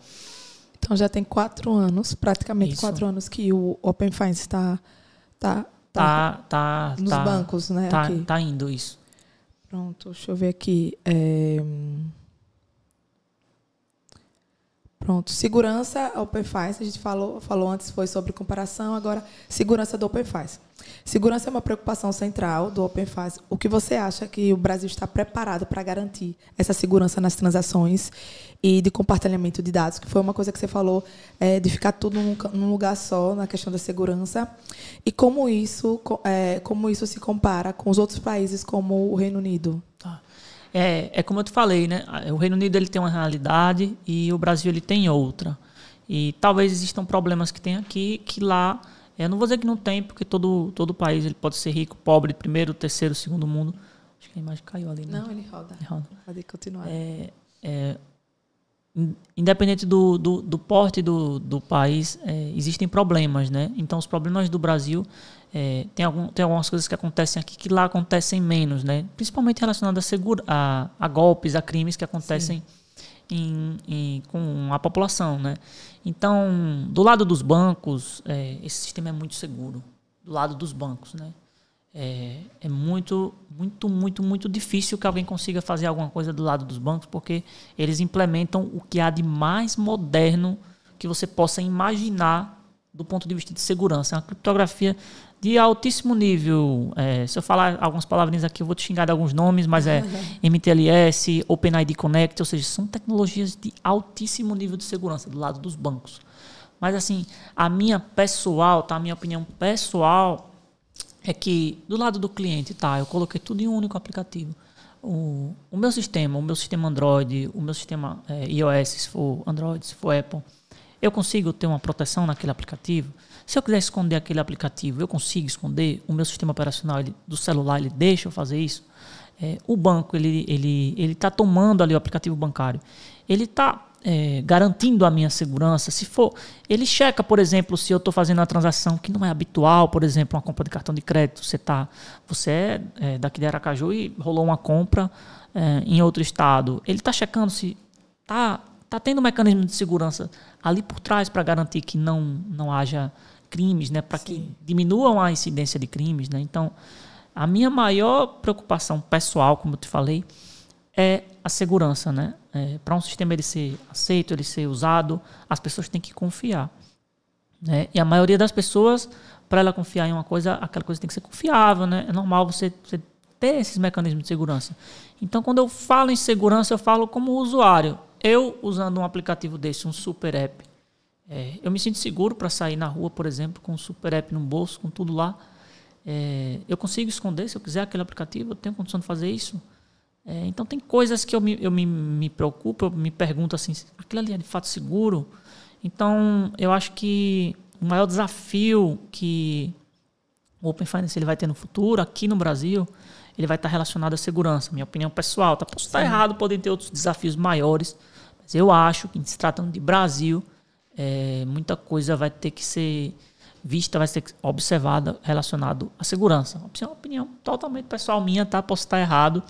Então já tem quatro anos, praticamente Isso. quatro anos que o Open Finance está tá, tá, tá, tá, nos tá, bancos, né? Tá, aqui. tá indo isso. Pronto, deixa eu ver aqui. É... Pronto. Segurança OpenFice, a gente falou, falou antes, foi sobre comparação, agora segurança do OpenFice. Segurança é uma preocupação central do OpenFice. O que você acha que o Brasil está preparado para garantir essa segurança nas transações e de compartilhamento de dados, que foi uma coisa que você falou, é, de ficar tudo num, num, lugar só na questão da segurança, e como isso, é, como isso se compara com os outros países como o Reino Unido? É, é como eu te falei, né? O Reino Unido ele tem uma realidade e o Brasil ele tem outra. E talvez existam problemas que tem aqui que lá. Eu não vou dizer que não tem, porque todo, todo país ele pode ser rico, pobre, primeiro, terceiro, segundo mundo. Acho que a imagem caiu ali. Né? Não, ele roda. Ele roda. Pode continuar. É, é, independente do, do, do porte do, do país, é, existem problemas, né? Então, os problemas do Brasil é, tem, algum, tem algumas coisas que acontecem aqui que lá acontecem menos, né? Principalmente relacionado a, segura, a, a golpes, a crimes que acontecem em, em, com a população, né? Então, do lado dos bancos, é, esse sistema é muito seguro. Do lado dos bancos, né? É, é, muito, muito, muito, muito difícil que alguém consiga fazer alguma coisa do lado dos bancos, porque eles implementam o que há de mais moderno que você possa imaginar do ponto de vista de segurança. É uma criptografia de altíssimo nível. É, se eu falar algumas palavrinhas aqui, eu vou te xingar de alguns nomes, mas é uhum. MTLS, OpenID Connect, ou seja, são tecnologias de altíssimo nível de segurança do lado dos bancos. Mas assim, a minha pessoal, tá? A minha opinião pessoal é que do lado do cliente, tá? Eu coloquei tudo em um único aplicativo. O, o meu sistema, o meu sistema Android, o meu sistema é, iOS, se for Android, se for Apple, eu consigo ter uma proteção naquele aplicativo? Se eu quiser esconder aquele aplicativo, eu consigo esconder? O meu sistema operacional ele, do celular, ele deixa eu fazer isso? É, o banco, ele está ele, ele tá tomando ali o aplicativo bancário. Ele está é, garantindo a minha segurança. Se for, ele checa, por exemplo, se eu estou fazendo uma transação que não é habitual, por exemplo, uma compra de cartão de crédito. Você tá, você é, é daqui de Aracaju e rolou uma compra é, em outro estado. Ele está checando se tá está tendo um mecanismo de segurança ali por trás para garantir que não, não haja crimes, né? para que diminuam a incidência de crimes. Né? Então, a minha maior preocupação pessoal, como eu te falei, é a segurança. Né? É, para um sistema ele ser aceito, ele ser usado, as pessoas têm que confiar. Né? E a maioria das pessoas, para ela confiar em uma coisa, aquela coisa tem que ser confiável. Né? É normal você, você ter esses mecanismos de segurança. Então, quando eu falo em segurança, eu falo como usuário eu usando um aplicativo desse, um super app, é, eu me sinto seguro para sair na rua, por exemplo, com um super app no bolso, com tudo lá. É, eu consigo esconder, se eu quiser, aquele aplicativo, eu tenho condição de fazer isso. É, então, tem coisas que eu, me, eu me, me preocupo, eu me pergunto assim: aquilo ali é de fato seguro? Então, eu acho que o maior desafio que o Open Finance ele vai ter no futuro, aqui no Brasil, ele vai estar relacionado à segurança. Minha opinião pessoal, tá, posso estar errado, podem ter outros desafios maiores mas eu acho que, se tratando de Brasil, é, muita coisa vai ter que ser vista, vai ser observada relacionado à segurança. Isso é uma opinião totalmente pessoal minha, tá? Posso estar errado,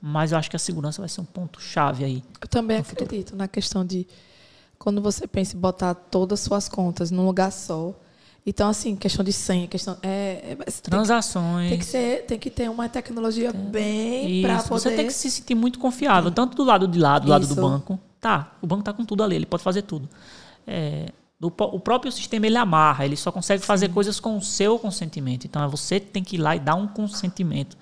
mas eu acho que a segurança vai ser um ponto chave aí. Eu também acredito na questão de quando você pensa em botar todas as suas contas num lugar só. Então, assim, questão de senha, questão. É, Transações. É, é, tem que, tem que, ser, tem que ter uma tecnologia bem para poder. Você tem que se sentir muito confiável, é. tanto do lado de lá, do Isso. lado do banco, Tá, o banco está com tudo ali, ele pode fazer tudo. É, do, o próprio sistema ele amarra, ele só consegue Sim. fazer coisas com o seu consentimento. Então é você que tem que ir lá e dar um consentimento.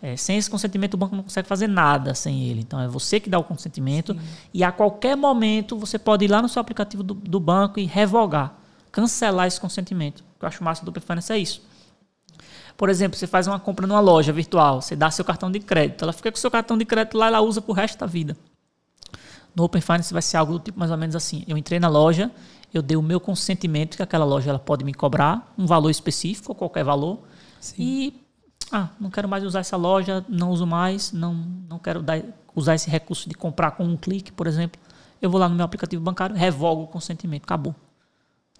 É, sem esse consentimento, o banco não consegue fazer nada sem ele. Então, é você que dá o consentimento Sim. e a qualquer momento você pode ir lá no seu aplicativo do, do banco e revogar, cancelar esse consentimento. O que eu acho massa do Performance é isso. Por exemplo, você faz uma compra numa loja virtual, você dá seu cartão de crédito, ela fica com seu cartão de crédito lá e ela usa pro resto da vida. No Open Finance vai ser algo do tipo mais ou menos assim. Eu entrei na loja, eu dei o meu consentimento que aquela loja ela pode me cobrar um valor específico, qualquer valor. Sim. E ah, não quero mais usar essa loja, não uso mais, não, não quero dar, usar esse recurso de comprar com um clique, por exemplo. Eu vou lá no meu aplicativo bancário, revogo o consentimento, acabou.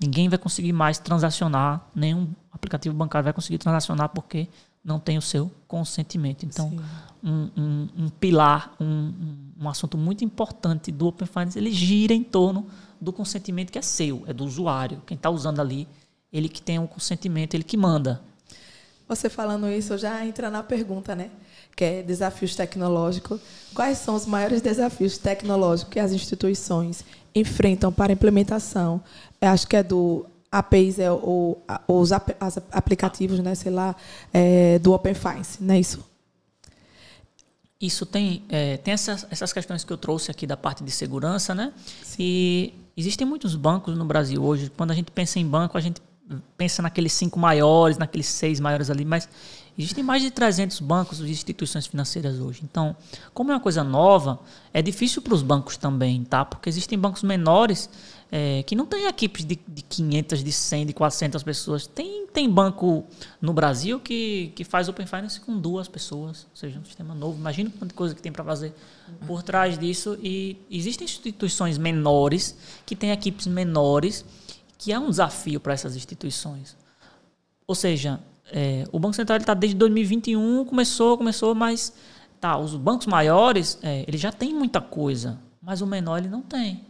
Ninguém vai conseguir mais transacionar, nenhum aplicativo bancário vai conseguir transacionar porque não tem o seu consentimento. Então, um, um, um, pilar, um, um assunto muito importante do Open Finance, ele gira em torno do consentimento que é seu, é do usuário, quem está usando ali, ele que tem o um consentimento, ele que manda. Você falando isso, já entra na pergunta, né? Que é desafios tecnológicos. Quais são os maiores desafios tecnológicos que as instituições enfrentam para a implementação? Eu acho que é do APIs é, ou, ou os aplicativos, né, sei lá, é, do Open Finance, não é isso? isso tem, é, tem essas, essas questões que eu trouxe aqui da parte de segurança, né? Sim. E existem muitos bancos no Brasil hoje. Quando a gente pensa em banco, a gente pensa naqueles cinco maiores, naqueles seis maiores ali, mas existem mais de 300 bancos e instituições financeiras hoje. Então, como é uma coisa nova, é difícil para os bancos também, tá? Porque existem bancos menores é, que não tem equipes de, de 500, de 100, de 400 pessoas. Tem, tem banco no Brasil que, que faz Open Finance com duas pessoas, ou seja, um sistema novo. Imagina quanta coisa que tem para fazer por trás disso. E existem instituições menores que têm equipes menores, que é um desafio para essas instituições. Ou seja, é, o Banco Central está desde 2021, começou, começou, mas tá, os bancos maiores, é, ele já tem muita coisa, mas o menor ele não tem.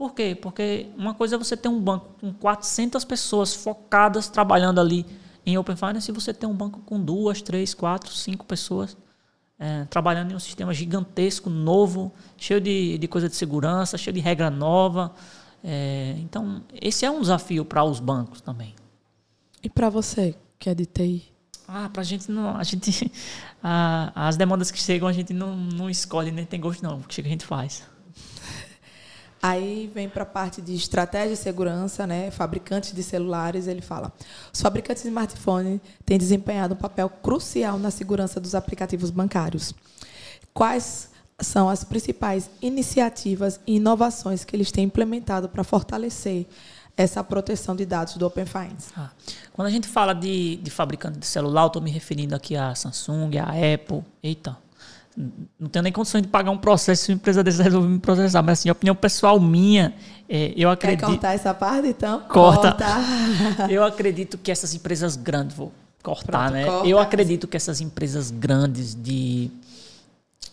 Por quê? Porque uma coisa é você ter um banco com 400 pessoas focadas trabalhando ali em Open Finance e você ter um banco com duas, três, quatro, cinco pessoas é, trabalhando em um sistema gigantesco, novo, cheio de, de coisa de segurança, cheio de regra nova. É, então, esse é um desafio para os bancos também. E para você, que é de TI? Ah, a gente não. A gente, a, as demandas que chegam a gente não, não escolhe, nem tem gosto, não. O que a gente faz. Aí vem para a parte de estratégia de segurança, né? Fabricantes de celulares, ele fala: os fabricantes de smartphone têm desempenhado um papel crucial na segurança dos aplicativos bancários. Quais são as principais iniciativas e inovações que eles têm implementado para fortalecer essa proteção de dados do Open Finance? Ah, quando a gente fala de, de fabricante de celular, estou me referindo aqui à Samsung, à Apple. Eita, não tenho nem condições de pagar um processo se uma empresa dessa resolver me processar. Mas, assim, a opinião pessoal minha, é, eu acredito. Quer cortar essa parte, então? Corta. corta. eu acredito que essas empresas grandes, vou cortar, Pronto, né? Corta. Eu acredito que essas empresas grandes de.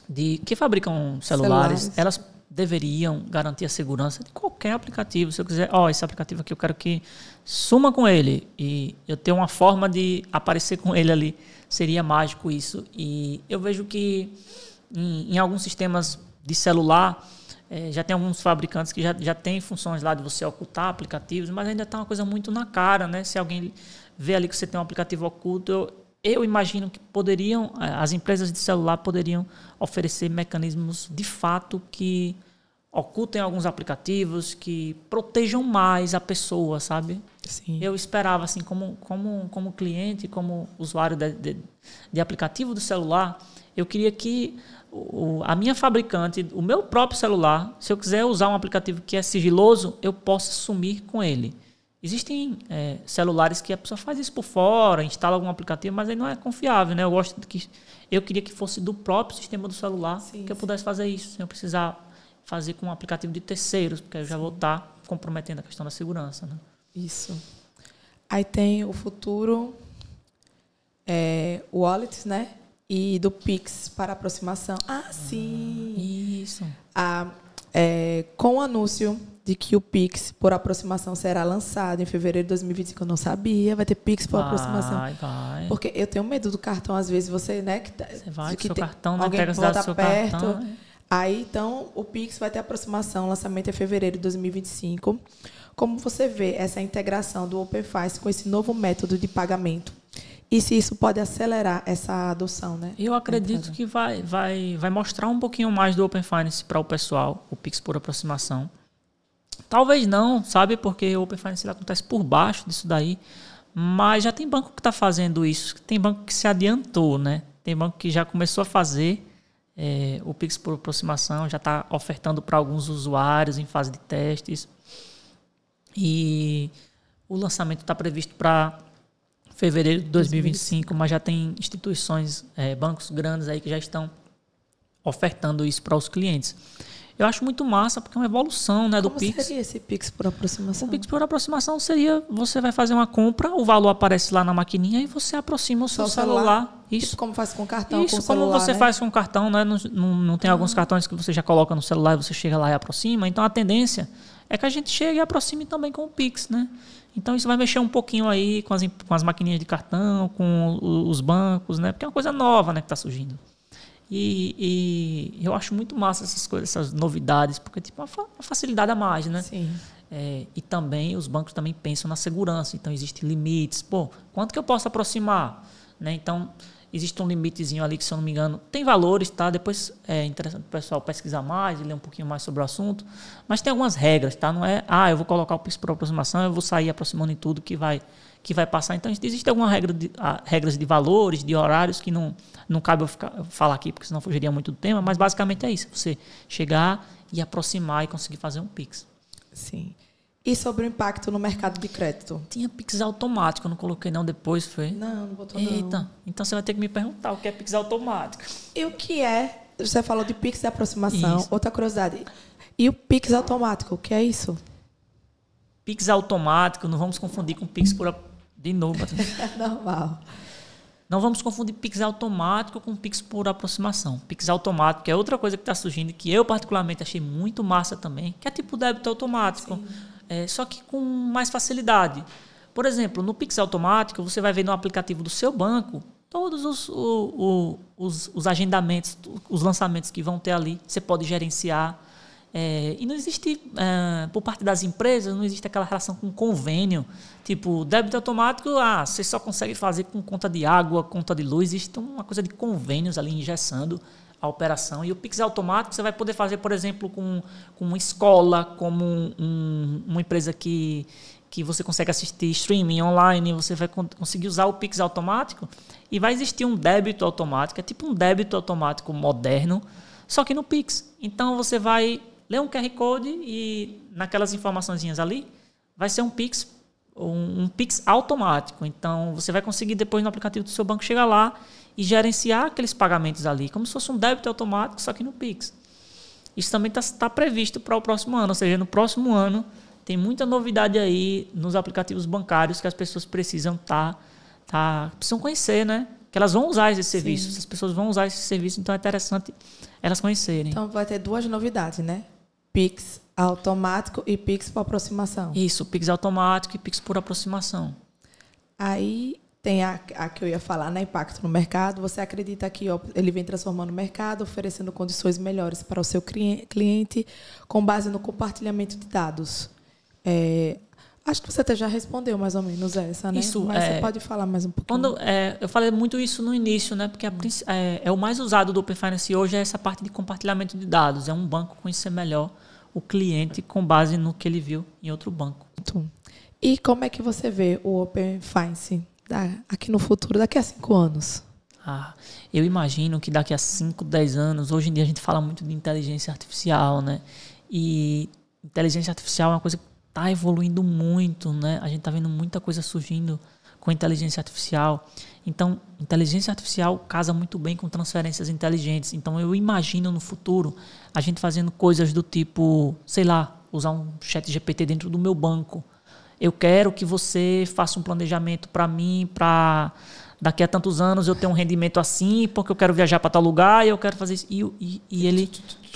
de que fabricam celulares, celulares. elas deveriam garantir a segurança de qualquer aplicativo. Se eu quiser, ó, oh, esse aplicativo aqui eu quero que suma com ele e eu ter uma forma de aparecer com ele ali, seria mágico isso. E eu vejo que em, em alguns sistemas de celular, é, já tem alguns fabricantes que já, já tem funções lá de você ocultar aplicativos, mas ainda está uma coisa muito na cara, né? Se alguém vê ali que você tem um aplicativo oculto, eu, eu imagino que poderiam, eh, as empresas de celular poderiam oferecer mecanismos de fato que ocultem alguns aplicativos que protejam mais a pessoa, sabe? Sim. Eu esperava, assim, como, como, como cliente, como usuário de, de, de aplicativo do celular, eu queria que o, a minha fabricante, o meu próprio celular, se eu quiser usar um aplicativo que é sigiloso, eu possa sumir com ele. Existem é, celulares que a pessoa faz isso por fora, instala algum aplicativo, mas aí não é confiável, né? Eu gosto que eu queria que fosse do próprio sistema do celular sim, que eu pudesse fazer isso, sem eu precisar fazer com um aplicativo de terceiros, porque já vou estar tá comprometendo a questão da segurança. Né? Isso. Aí tem o futuro é, wallets, né? E do Pix para aproximação. Ah, ah sim! Ah, isso. Ah, é, com o anúncio de que o Pix por aproximação será lançado em fevereiro de 2025. Eu não sabia, vai ter Pix por vai, aproximação. Vai, vai. Porque eu tenho medo do cartão, às vezes você, né? Que, tá você vai que, seu cartão, né, alguém né? Pega volta perto. Cartão, é. Aí, então, o Pix vai ter aproximação, lançamento é fevereiro de 2025. Como você vê essa integração do OpenFice com esse novo método de pagamento? E se isso pode acelerar essa adoção, né? Eu acredito que vai, vai, vai mostrar um pouquinho mais do Open Finance para o pessoal, o Pix por aproximação. Talvez não, sabe? Porque o Open Finance acontece por baixo disso daí. Mas já tem banco que está fazendo isso. Tem banco que se adiantou, né? Tem banco que já começou a fazer é, o Pix por aproximação já está ofertando para alguns usuários em fase de testes. E o lançamento está previsto para fevereiro de 2025, mas já tem instituições, é, bancos grandes aí que já estão ofertando isso para os clientes. Eu acho muito massa, porque é uma evolução né, do Como Pix. Como seria esse Pix por aproximação? O Pix por aproximação seria, você vai fazer uma compra, o valor aparece lá na maquininha e você aproxima o seu, celular. celular. Tipo isso. como faz com cartão, Isso, com como celular, você né? faz com cartão, né? Não, não, não tem ah. alguns hum. cartões que você já coloca no celular e você chega lá e aproxima. Então, a tendência é que a gente chegue e aproxime também com o Pix, né? Então isso vai mexer um pouquinho aí com as, com as maquininhas de cartão, com os bancos, né? Porque é uma coisa nova né, que está surgindo. E, e, eu acho muito massa essas coisas, essas novidades, porque tipo é uma, uma facilidade a mais, né? Sim. É, e também os bancos também pensam na segurança, então existem limites. Pô, quanto que eu posso aproximar? Né? Então existe um limitezinho ali que, se eu não me engano, tem valores, tá? Depois é interessante o pessoal pesquisar mais e ler um pouquinho mais sobre o assunto. Mas tem algumas regras, tá? Não é, ah, eu vou colocar o pix por aproximação, eu vou sair aproximando em tudo que vai que vai passar. Então, existe algumas regra de, ah, regras de valores, de horários, que não, não cabe eu ficar, falar aqui, porque senão fugiria muito do tema, mas basicamente é isso. Você chegar e aproximar e conseguir fazer um Pix. Sim. E sobre o impacto no mercado de crédito? Tinha Pix automático, eu não coloquei não depois, foi? Não, não botou Eita, não. então você vai ter que me perguntar o que é Pix automático. E o que é? Você falou de Pix de aproximação, isso. outra curiosidade. E o Pix automático, o que é isso? Pix automático, não vamos confundir com Pix por... De novo. é normal. Não vamos confundir Pix automático com Pix por aproximação. Pix automático é outra coisa que está surgindo, que eu particularmente achei muito massa também, que é tipo débito automático. Sim é, só que com mais facilidade. Por exemplo, no Pix Automático, você vai ver no aplicativo do seu banco todos os, o, o, os, os, agendamentos, os lançamentos que vão ter ali, você pode gerenciar. É, e não existe, é, por parte das empresas, não existe aquela relação com convênio, tipo débito automático, ah, você só consegue fazer com conta de água, conta de luz, existe uma coisa de convênios ali engessando a operação. E o Pix automático você vai poder fazer, por exemplo, com, com uma escola, como um, uma empresa que, que você consegue assistir streaming online, você vai conseguir usar o Pix automático e vai existir um débito automático, é tipo um débito automático moderno, só que no Pix. Então você vai ler um QR Code e naquelas informações ali vai ser um Pix um, um Pix automático. Então você vai conseguir depois no aplicativo do seu banco chegar lá e gerenciar aqueles pagamentos ali, como se fosse um débito automático, só que no Pix. Isso também está tá previsto para o próximo ano, ou seja, no próximo ano tem muita novidade aí nos aplicativos bancários que as pessoas precisam estar, tá, tá, precisam conhecer, né? Que elas vão usar esse serviço, Sim. as pessoas vão usar esse serviço, então é interessante elas conhecerem. Então vai ter duas novidades, né? Pix automático e Pix por aproximação. Isso, Pix automático e Pix por aproximação. Aí tem a, a, que eu ia falar, né? Impacto no mercado. Você acredita que ó, ele vem transformando o mercado, oferecendo condições melhores para o seu cliente com base no compartilhamento de dados. É, acho que você até já respondeu mais ou menos essa, né? Isso, Mas é, você pode falar mais um pouquinho. Quando, é, eu falei muito isso no início, né? Porque a, é, é, o mais usado do Open Finance hoje é essa parte de compartilhamento de dados. É um banco conhecer é melhor o cliente com base no que ele viu em outro banco. E como é que você vê o Open Finance aqui no futuro, daqui a cinco anos? Ah, eu imagino que daqui a 5, 10 anos, hoje em dia a gente fala muito de inteligência artificial, né? E inteligência artificial é uma coisa que está evoluindo muito, né? A gente está vendo muita coisa surgindo com inteligência artificial. Então, inteligência artificial casa muito bem com transferências inteligentes. Então, eu imagino no futuro a gente fazendo coisas do tipo, sei lá, usar um chat GPT dentro do meu banco eu quero que você faça um planejamento para mim, para daqui a tantos anos eu ter um rendimento assim, porque eu quero viajar para tal lugar e eu quero fazer isso. E, e, e ele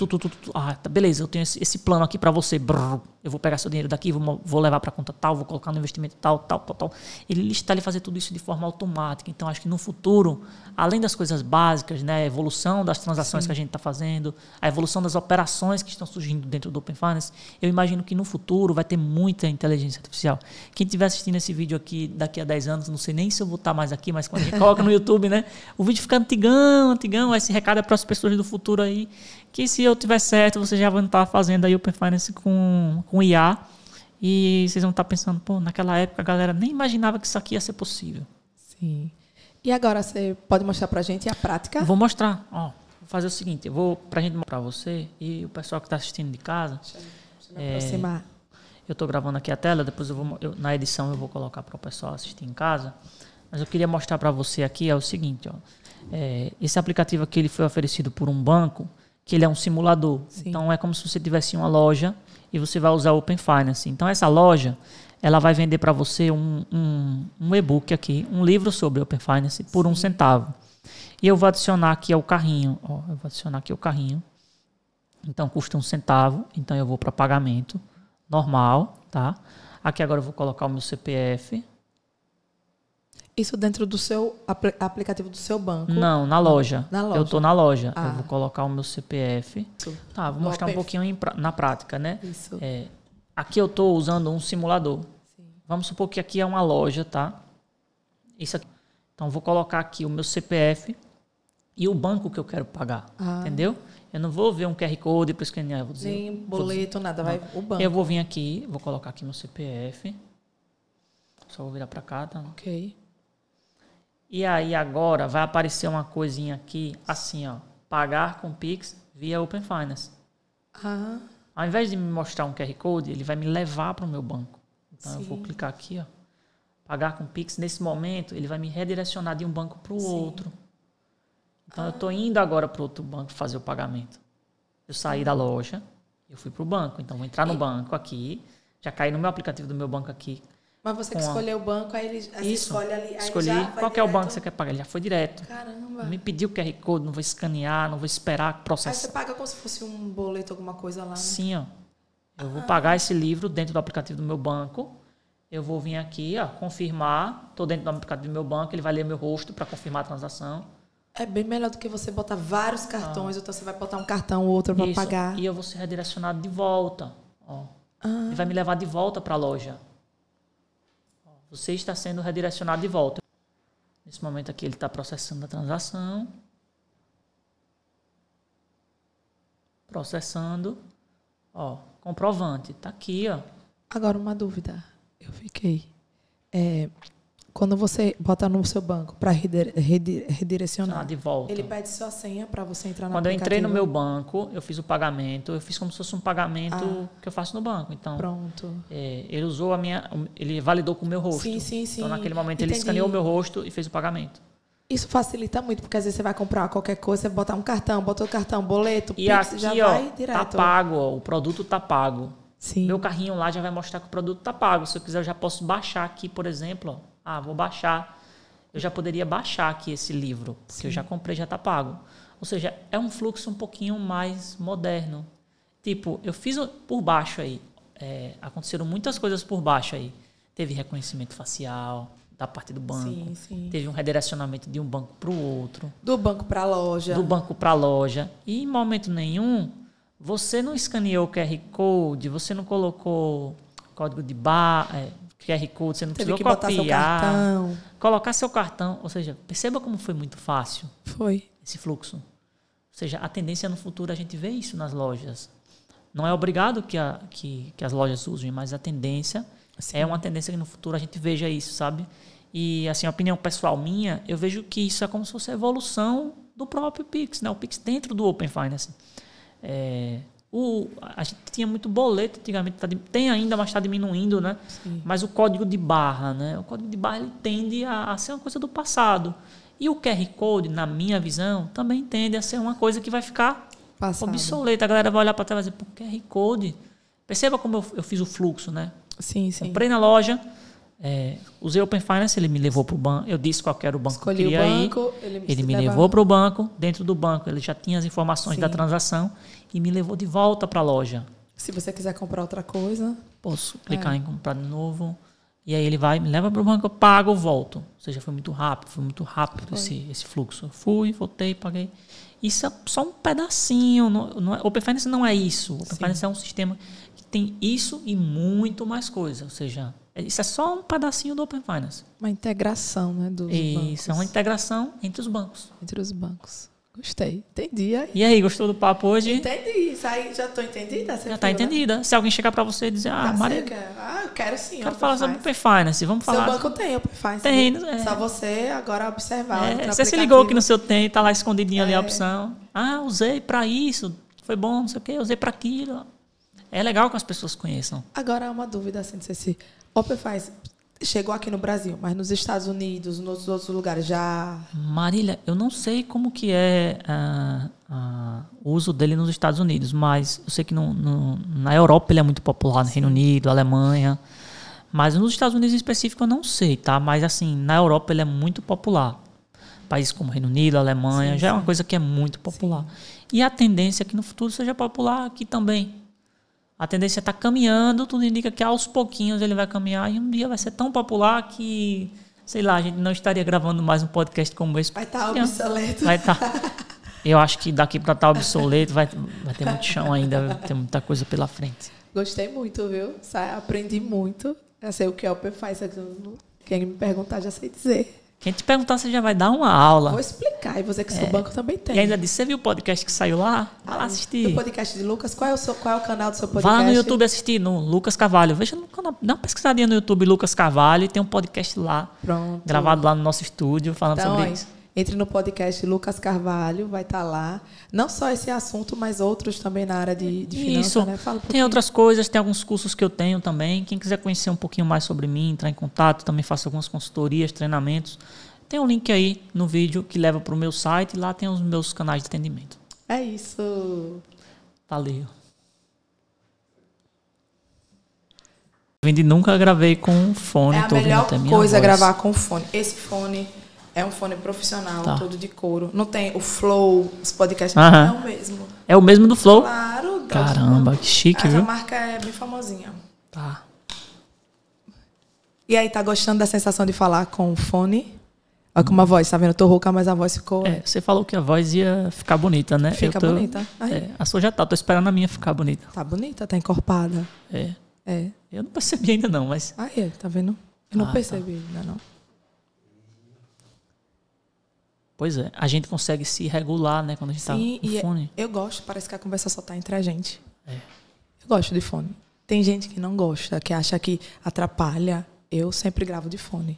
Tu, tu, tu, ah, tá, beleza, eu tenho esse, esse plano aqui para você. Brrr, eu vou pegar seu dinheiro daqui, vou, vou levar para conta tal, vou colocar no investimento tal, tal, tal, tal. Ele está ali fazer tudo isso de forma automática. Então, acho que no futuro, além das coisas básicas, né, a evolução das transações Sim. que a gente está fazendo, a evolução das operações que estão surgindo dentro do Open Finance, eu imagino que no futuro vai ter muita inteligência artificial. Quem estiver assistindo esse vídeo aqui daqui a 10 anos, não sei nem se eu vou estar tá mais aqui, mas quando a gente coloca no YouTube, né, o vídeo fica antigão, antigão, esse recado é para as pessoas do futuro aí que se eu tiver certo, vocês já vão estar fazendo aí Open Finance com, com IA. E vocês vão estar pensando, pô, naquela época a galera nem imaginava que isso aqui ia ser possível. Sim. E agora você pode mostrar para a gente a prática? Vou mostrar. Ó, vou fazer o seguinte, eu vou para a gente mostrar para você e o pessoal que está assistindo de casa. Deixa eu me é, aproximar. Eu estou gravando aqui a tela, depois eu vou eu, na edição eu vou colocar para o pessoal assistir em casa. Mas eu queria mostrar para você aqui é o seguinte, ó. É, esse aplicativo aqui ele foi oferecido por um banco que ele é um simulador. Sim. Então é como se você tivesse uma loja e você vai usar Open Finance. Então essa loja ela vai vender para você um, um, um e-book aqui, um livro sobre Open Finance por Sim. um centavo. E eu vou adicionar aqui ao carrinho. Ó, eu vou adicionar aqui o carrinho. Então custa um centavo. Então eu vou para pagamento normal, tá? Aqui agora eu vou colocar o meu CPF. Isso dentro do seu apl aplicativo do seu banco? Não, na loja. Na loja. Eu estou na loja. Ah. Eu vou colocar o meu CPF. Isso. Tá, vou no mostrar um pouquinho na prática, né? Isso. É, aqui eu estou usando um simulador. Sim. Vamos supor que aqui é uma loja, tá? Isso aqui. Então vou colocar aqui o meu CPF e o banco que eu quero pagar, ah. entendeu? Eu não vou ver um QR Code para escanear. Ah, eu vou dizer, Nem boleto, dizer, nada, não. vai o banco. Eu vou vir aqui, vou colocar aqui meu CPF. Só vou virar para cá, tá? Ok. E aí agora vai aparecer uma coisinha aqui, assim, ó. Pagar com Pix via Open Finance. Ah. Ao invés de me mostrar um QR Code, ele vai me levar para o meu banco. Então Sim. eu vou clicar aqui, ó. Pagar com Pix. Nesse momento, ele vai me redirecionar de um banco para o outro. Então ah. eu estou indo agora para outro banco fazer o pagamento. Eu saí da tá. loja, eu fui para o banco. Então vou entrar no e... banco aqui. Já caí no meu aplicativo do meu banco aqui. Mas você que escolheu o banco, aí ele Isso. escolhe ali. Escolhi qual direto. é o banco que você quer pagar. Ele já foi direto. Caramba. Me pediu o QR Code, não vou escanear, não vou esperar processar. Aí você paga como se fosse um boleto, alguma coisa lá. Né? Sim, ó. Eu ah. vou pagar esse livro dentro do aplicativo do meu banco. Eu vou vir aqui, ó, confirmar. Estou dentro do aplicativo do meu banco, ele vai ler meu rosto para confirmar a transação. É bem melhor do que você botar vários ah. cartões, ah. então você vai botar um cartão ou outro para pagar. E eu vou ser redirecionado de volta. Ó. Ah. Ele vai me levar de volta para a loja. Você está sendo redirecionado de volta. Nesse momento aqui, ele está processando a transação. Processando. Ó, comprovante. Está aqui, ó. Agora, uma dúvida. Eu fiquei. É, quando você bota no seu banco para redire redirecionar, de volta. ele pede sua senha para você entrar no Quando aplicativo. eu entrei no meu banco, eu fiz o pagamento, eu fiz como se fosse um pagamento ah, que eu faço no banco. Então, pronto. É, ele usou a minha, ele validou com o meu rosto. Sim, sim, sim. Então, naquele momento, Entendi. ele escaneou o meu rosto e fez o pagamento. Isso facilita muito, porque às vezes você vai comprar qualquer coisa, você botar um cartão, botou o cartão, boleto, e Pix, aqui, já ó, vai tá direto. Tá pago, ó, o produto tá pago. Sim. Meu carrinho lá já vai mostrar que o produto tá pago. Se eu quiser, eu já posso baixar aqui, por exemplo, ó ah, vou baixar. Eu já poderia baixar aqui esse livro, Sim. porque eu já comprei, já está pago. Ou seja, é um fluxo um pouquinho mais moderno. Tipo, eu fiz por baixo aí. É, aconteceram muitas coisas por baixo aí. Teve reconhecimento facial, da parte do banco. Sim, sim. Teve um redirecionamento de um banco para o outro. Do banco para a loja. Do banco para a loja. E em momento nenhum, você não escaneou o QR Code, você não colocou código de barra, é, QR Code, você não Teve precisou copiar. Seu colocar seu cartão. Ou seja, perceba como foi muito fácil. Foi. Esse fluxo. Ou seja, a tendência no futuro a gente vê isso nas lojas. Não é obrigado que, a, que, que as lojas usem, mas a tendência Sim. é uma tendência que no futuro a gente veja isso, sabe? E assim, a opinião pessoal minha, eu vejo que isso é como se fosse a evolução do próprio Pix, né? O Pix dentro do Open Finance. É, o, a gente tinha muito boleto antigamente, tá, tem ainda, mas está diminuindo, né? Sim. Mas o código de barra, né? O código de barra ele tende a, a, ser uma coisa do passado. E o QR Code, na minha visão, também tende a ser uma coisa que vai ficar Passado. obsoleta. A galera vai olhar para trás e dizer, dizer, QR Code. Perceba como eu, eu, fiz o fluxo, né? Sim, sim. Comprei na loja, é, usei Open Finance, ele me levou para o banco. Eu disse qual era o banco Escolhi que eu queria banco, ir. Ele me, ele me levou para o banco. Dentro do banco, ele já tinha as informações sim. da transação e me levou de volta para a loja. Se você quiser comprar outra coisa. Posso clicar é. em comprar de novo. E aí ele vai, me leva para o banco, eu pago, eu volto. Ou seja, foi muito rápido, foi muito rápido foi. Esse, esse fluxo. Eu fui, voltei, paguei. Isso é só um pedacinho. Não, não é, Open Finance não é isso. Open Sim. Finance é um sistema que tem isso e muito mais coisa. Ou seja, é, isso é só um pedacinho do Open Finance. Uma integração, né? Dos isso, bancos. é uma integração entre os bancos. Entre os bancos. Gostei, entendi. Aí. E aí, gostou do papo hoje? Entendi, isso aí já estou entendida. Já está né? entendida. Se alguém chegar para você e dizer, ah, tá Maria, ah, eu quero sim. Quero falar sobre o Finance. vamos falar. Seu banco tem o finance Tem, é. Só você agora observar. É, você se ligou que no seu tem, está lá escondidinho é. ali a é. opção. Ah, usei para isso, foi bom, não sei o quê, usei para aquilo. É legal que as pessoas conheçam. Agora, uma dúvida, assim, não sei se o finance chegou aqui no Brasil, mas nos Estados Unidos, nos outros lugares já. Marília, eu não sei como que é ah, ah, o uso dele nos Estados Unidos, mas eu sei que no, no, na Europa ele é muito popular, no Reino Unido, Alemanha. Mas nos Estados Unidos em específico eu não sei, tá? Mas assim, na Europa ele é muito popular. Países como Reino Unido, Alemanha, sim, já sim. é uma coisa que é muito popular. Sim. E a tendência é que no futuro seja popular aqui também. A tendência está é caminhando, tudo indica que aos pouquinhos ele vai caminhar e um dia vai ser tão popular que, sei lá, a gente não estaria gravando mais um podcast como esse. Vai estar tá obsoleto. Vai estar. Tá. Eu acho que daqui para estar tá obsoleto vai, vai ter muito chão ainda, vai ter muita coisa pela frente. Gostei muito, viu? Aprendi muito. Eu sei o que o Elper faz. Quem me perguntar já sei dizer. Quem te perguntar, você já vai dar uma aula. Vou explicar, e você que é. sou banco também tem. E ainda disse, você viu o podcast que saiu lá? Vai lá ah, assistir. O podcast de Lucas, qual é o, seu, qual é o canal do seu podcast? Vá no YouTube assistir, no Lucas Carvalho. Veja, dá uma pesquisadinha no YouTube, Lucas Carvalho, tem um podcast lá. Pronto. Gravado lá no nosso estúdio, falando então, sobre é isso. Entre no podcast Lucas Carvalho, vai estar tá lá. Não só esse assunto, mas outros também na área de, de finanças. Isso. Né? Um tem outras coisas, tem alguns cursos que eu tenho também. Quem quiser conhecer um pouquinho mais sobre mim, entrar em contato, também faço algumas consultorias, treinamentos. Tem um link aí no vídeo que leva para o meu site. Lá tem os meus canais de atendimento. É isso. Valeu. de nunca gravei com fone. É a melhor coisa voz. gravar com fone. Esse fone é um fone profissional, tá. todo de couro. Não tem o Flow, os podcasts. Aham. É o mesmo. É o mesmo do Flow? Claro. Caramba, que chique, viu? A marca é bem famosinha. Tá. E aí, tá gostando da sensação de falar com o fone? Olha como a voz, tá vendo? Eu tô rouca, mas a voz ficou. É, né? você falou que a voz ia ficar bonita, né? Fica tô, bonita. É, a sua já tá, tô esperando a minha ficar bonita. Tá bonita, tá encorpada. É. É. Eu não percebi ainda, não, mas. Ah, é, tá vendo? Eu não ah, tá. percebi tá. ainda, não. Pois é, a gente consegue se regular, né, quando a gente tá Sim, tá com é- fone. Eu gosto, parece que a conversa só tá entre a gente. É. Eu gosto de fone. Tem gente que não gosta, que acha que atrapalha. Eu sempre gravo de fone.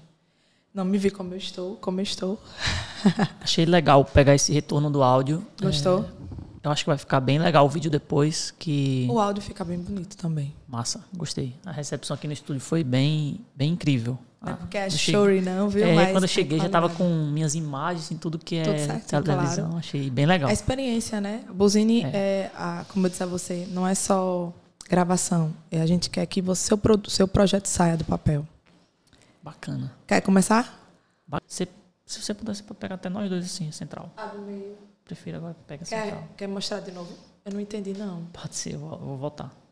Não me vi como eu estou, como eu estou. Achei legal pegar esse retorno do áudio. Gostou? É, eu acho que vai ficar bem legal o vídeo depois que. O áudio fica bem bonito também. Massa, gostei. A recepção aqui no estúdio foi bem, bem incrível. Não é ah, porque é showy, não, viu? É, Mas quando eu cheguei já estava com minhas imagens em assim, tudo que é tudo é certo, televisão. Claro. Achei bem legal. A experiência, né? Buzini, é. é a, como eu disse a você, não é só gravação. É, a gente quer que o seu, seu projeto saia do papel. Bacana. Quer começar? Você, se você pode pegar até nós dois assim, central. Ah, do meio. Prefiro agora pega central. Quer mostrar de novo? Eu não entendi, não. Pode ser, eu vou, eu vou voltar.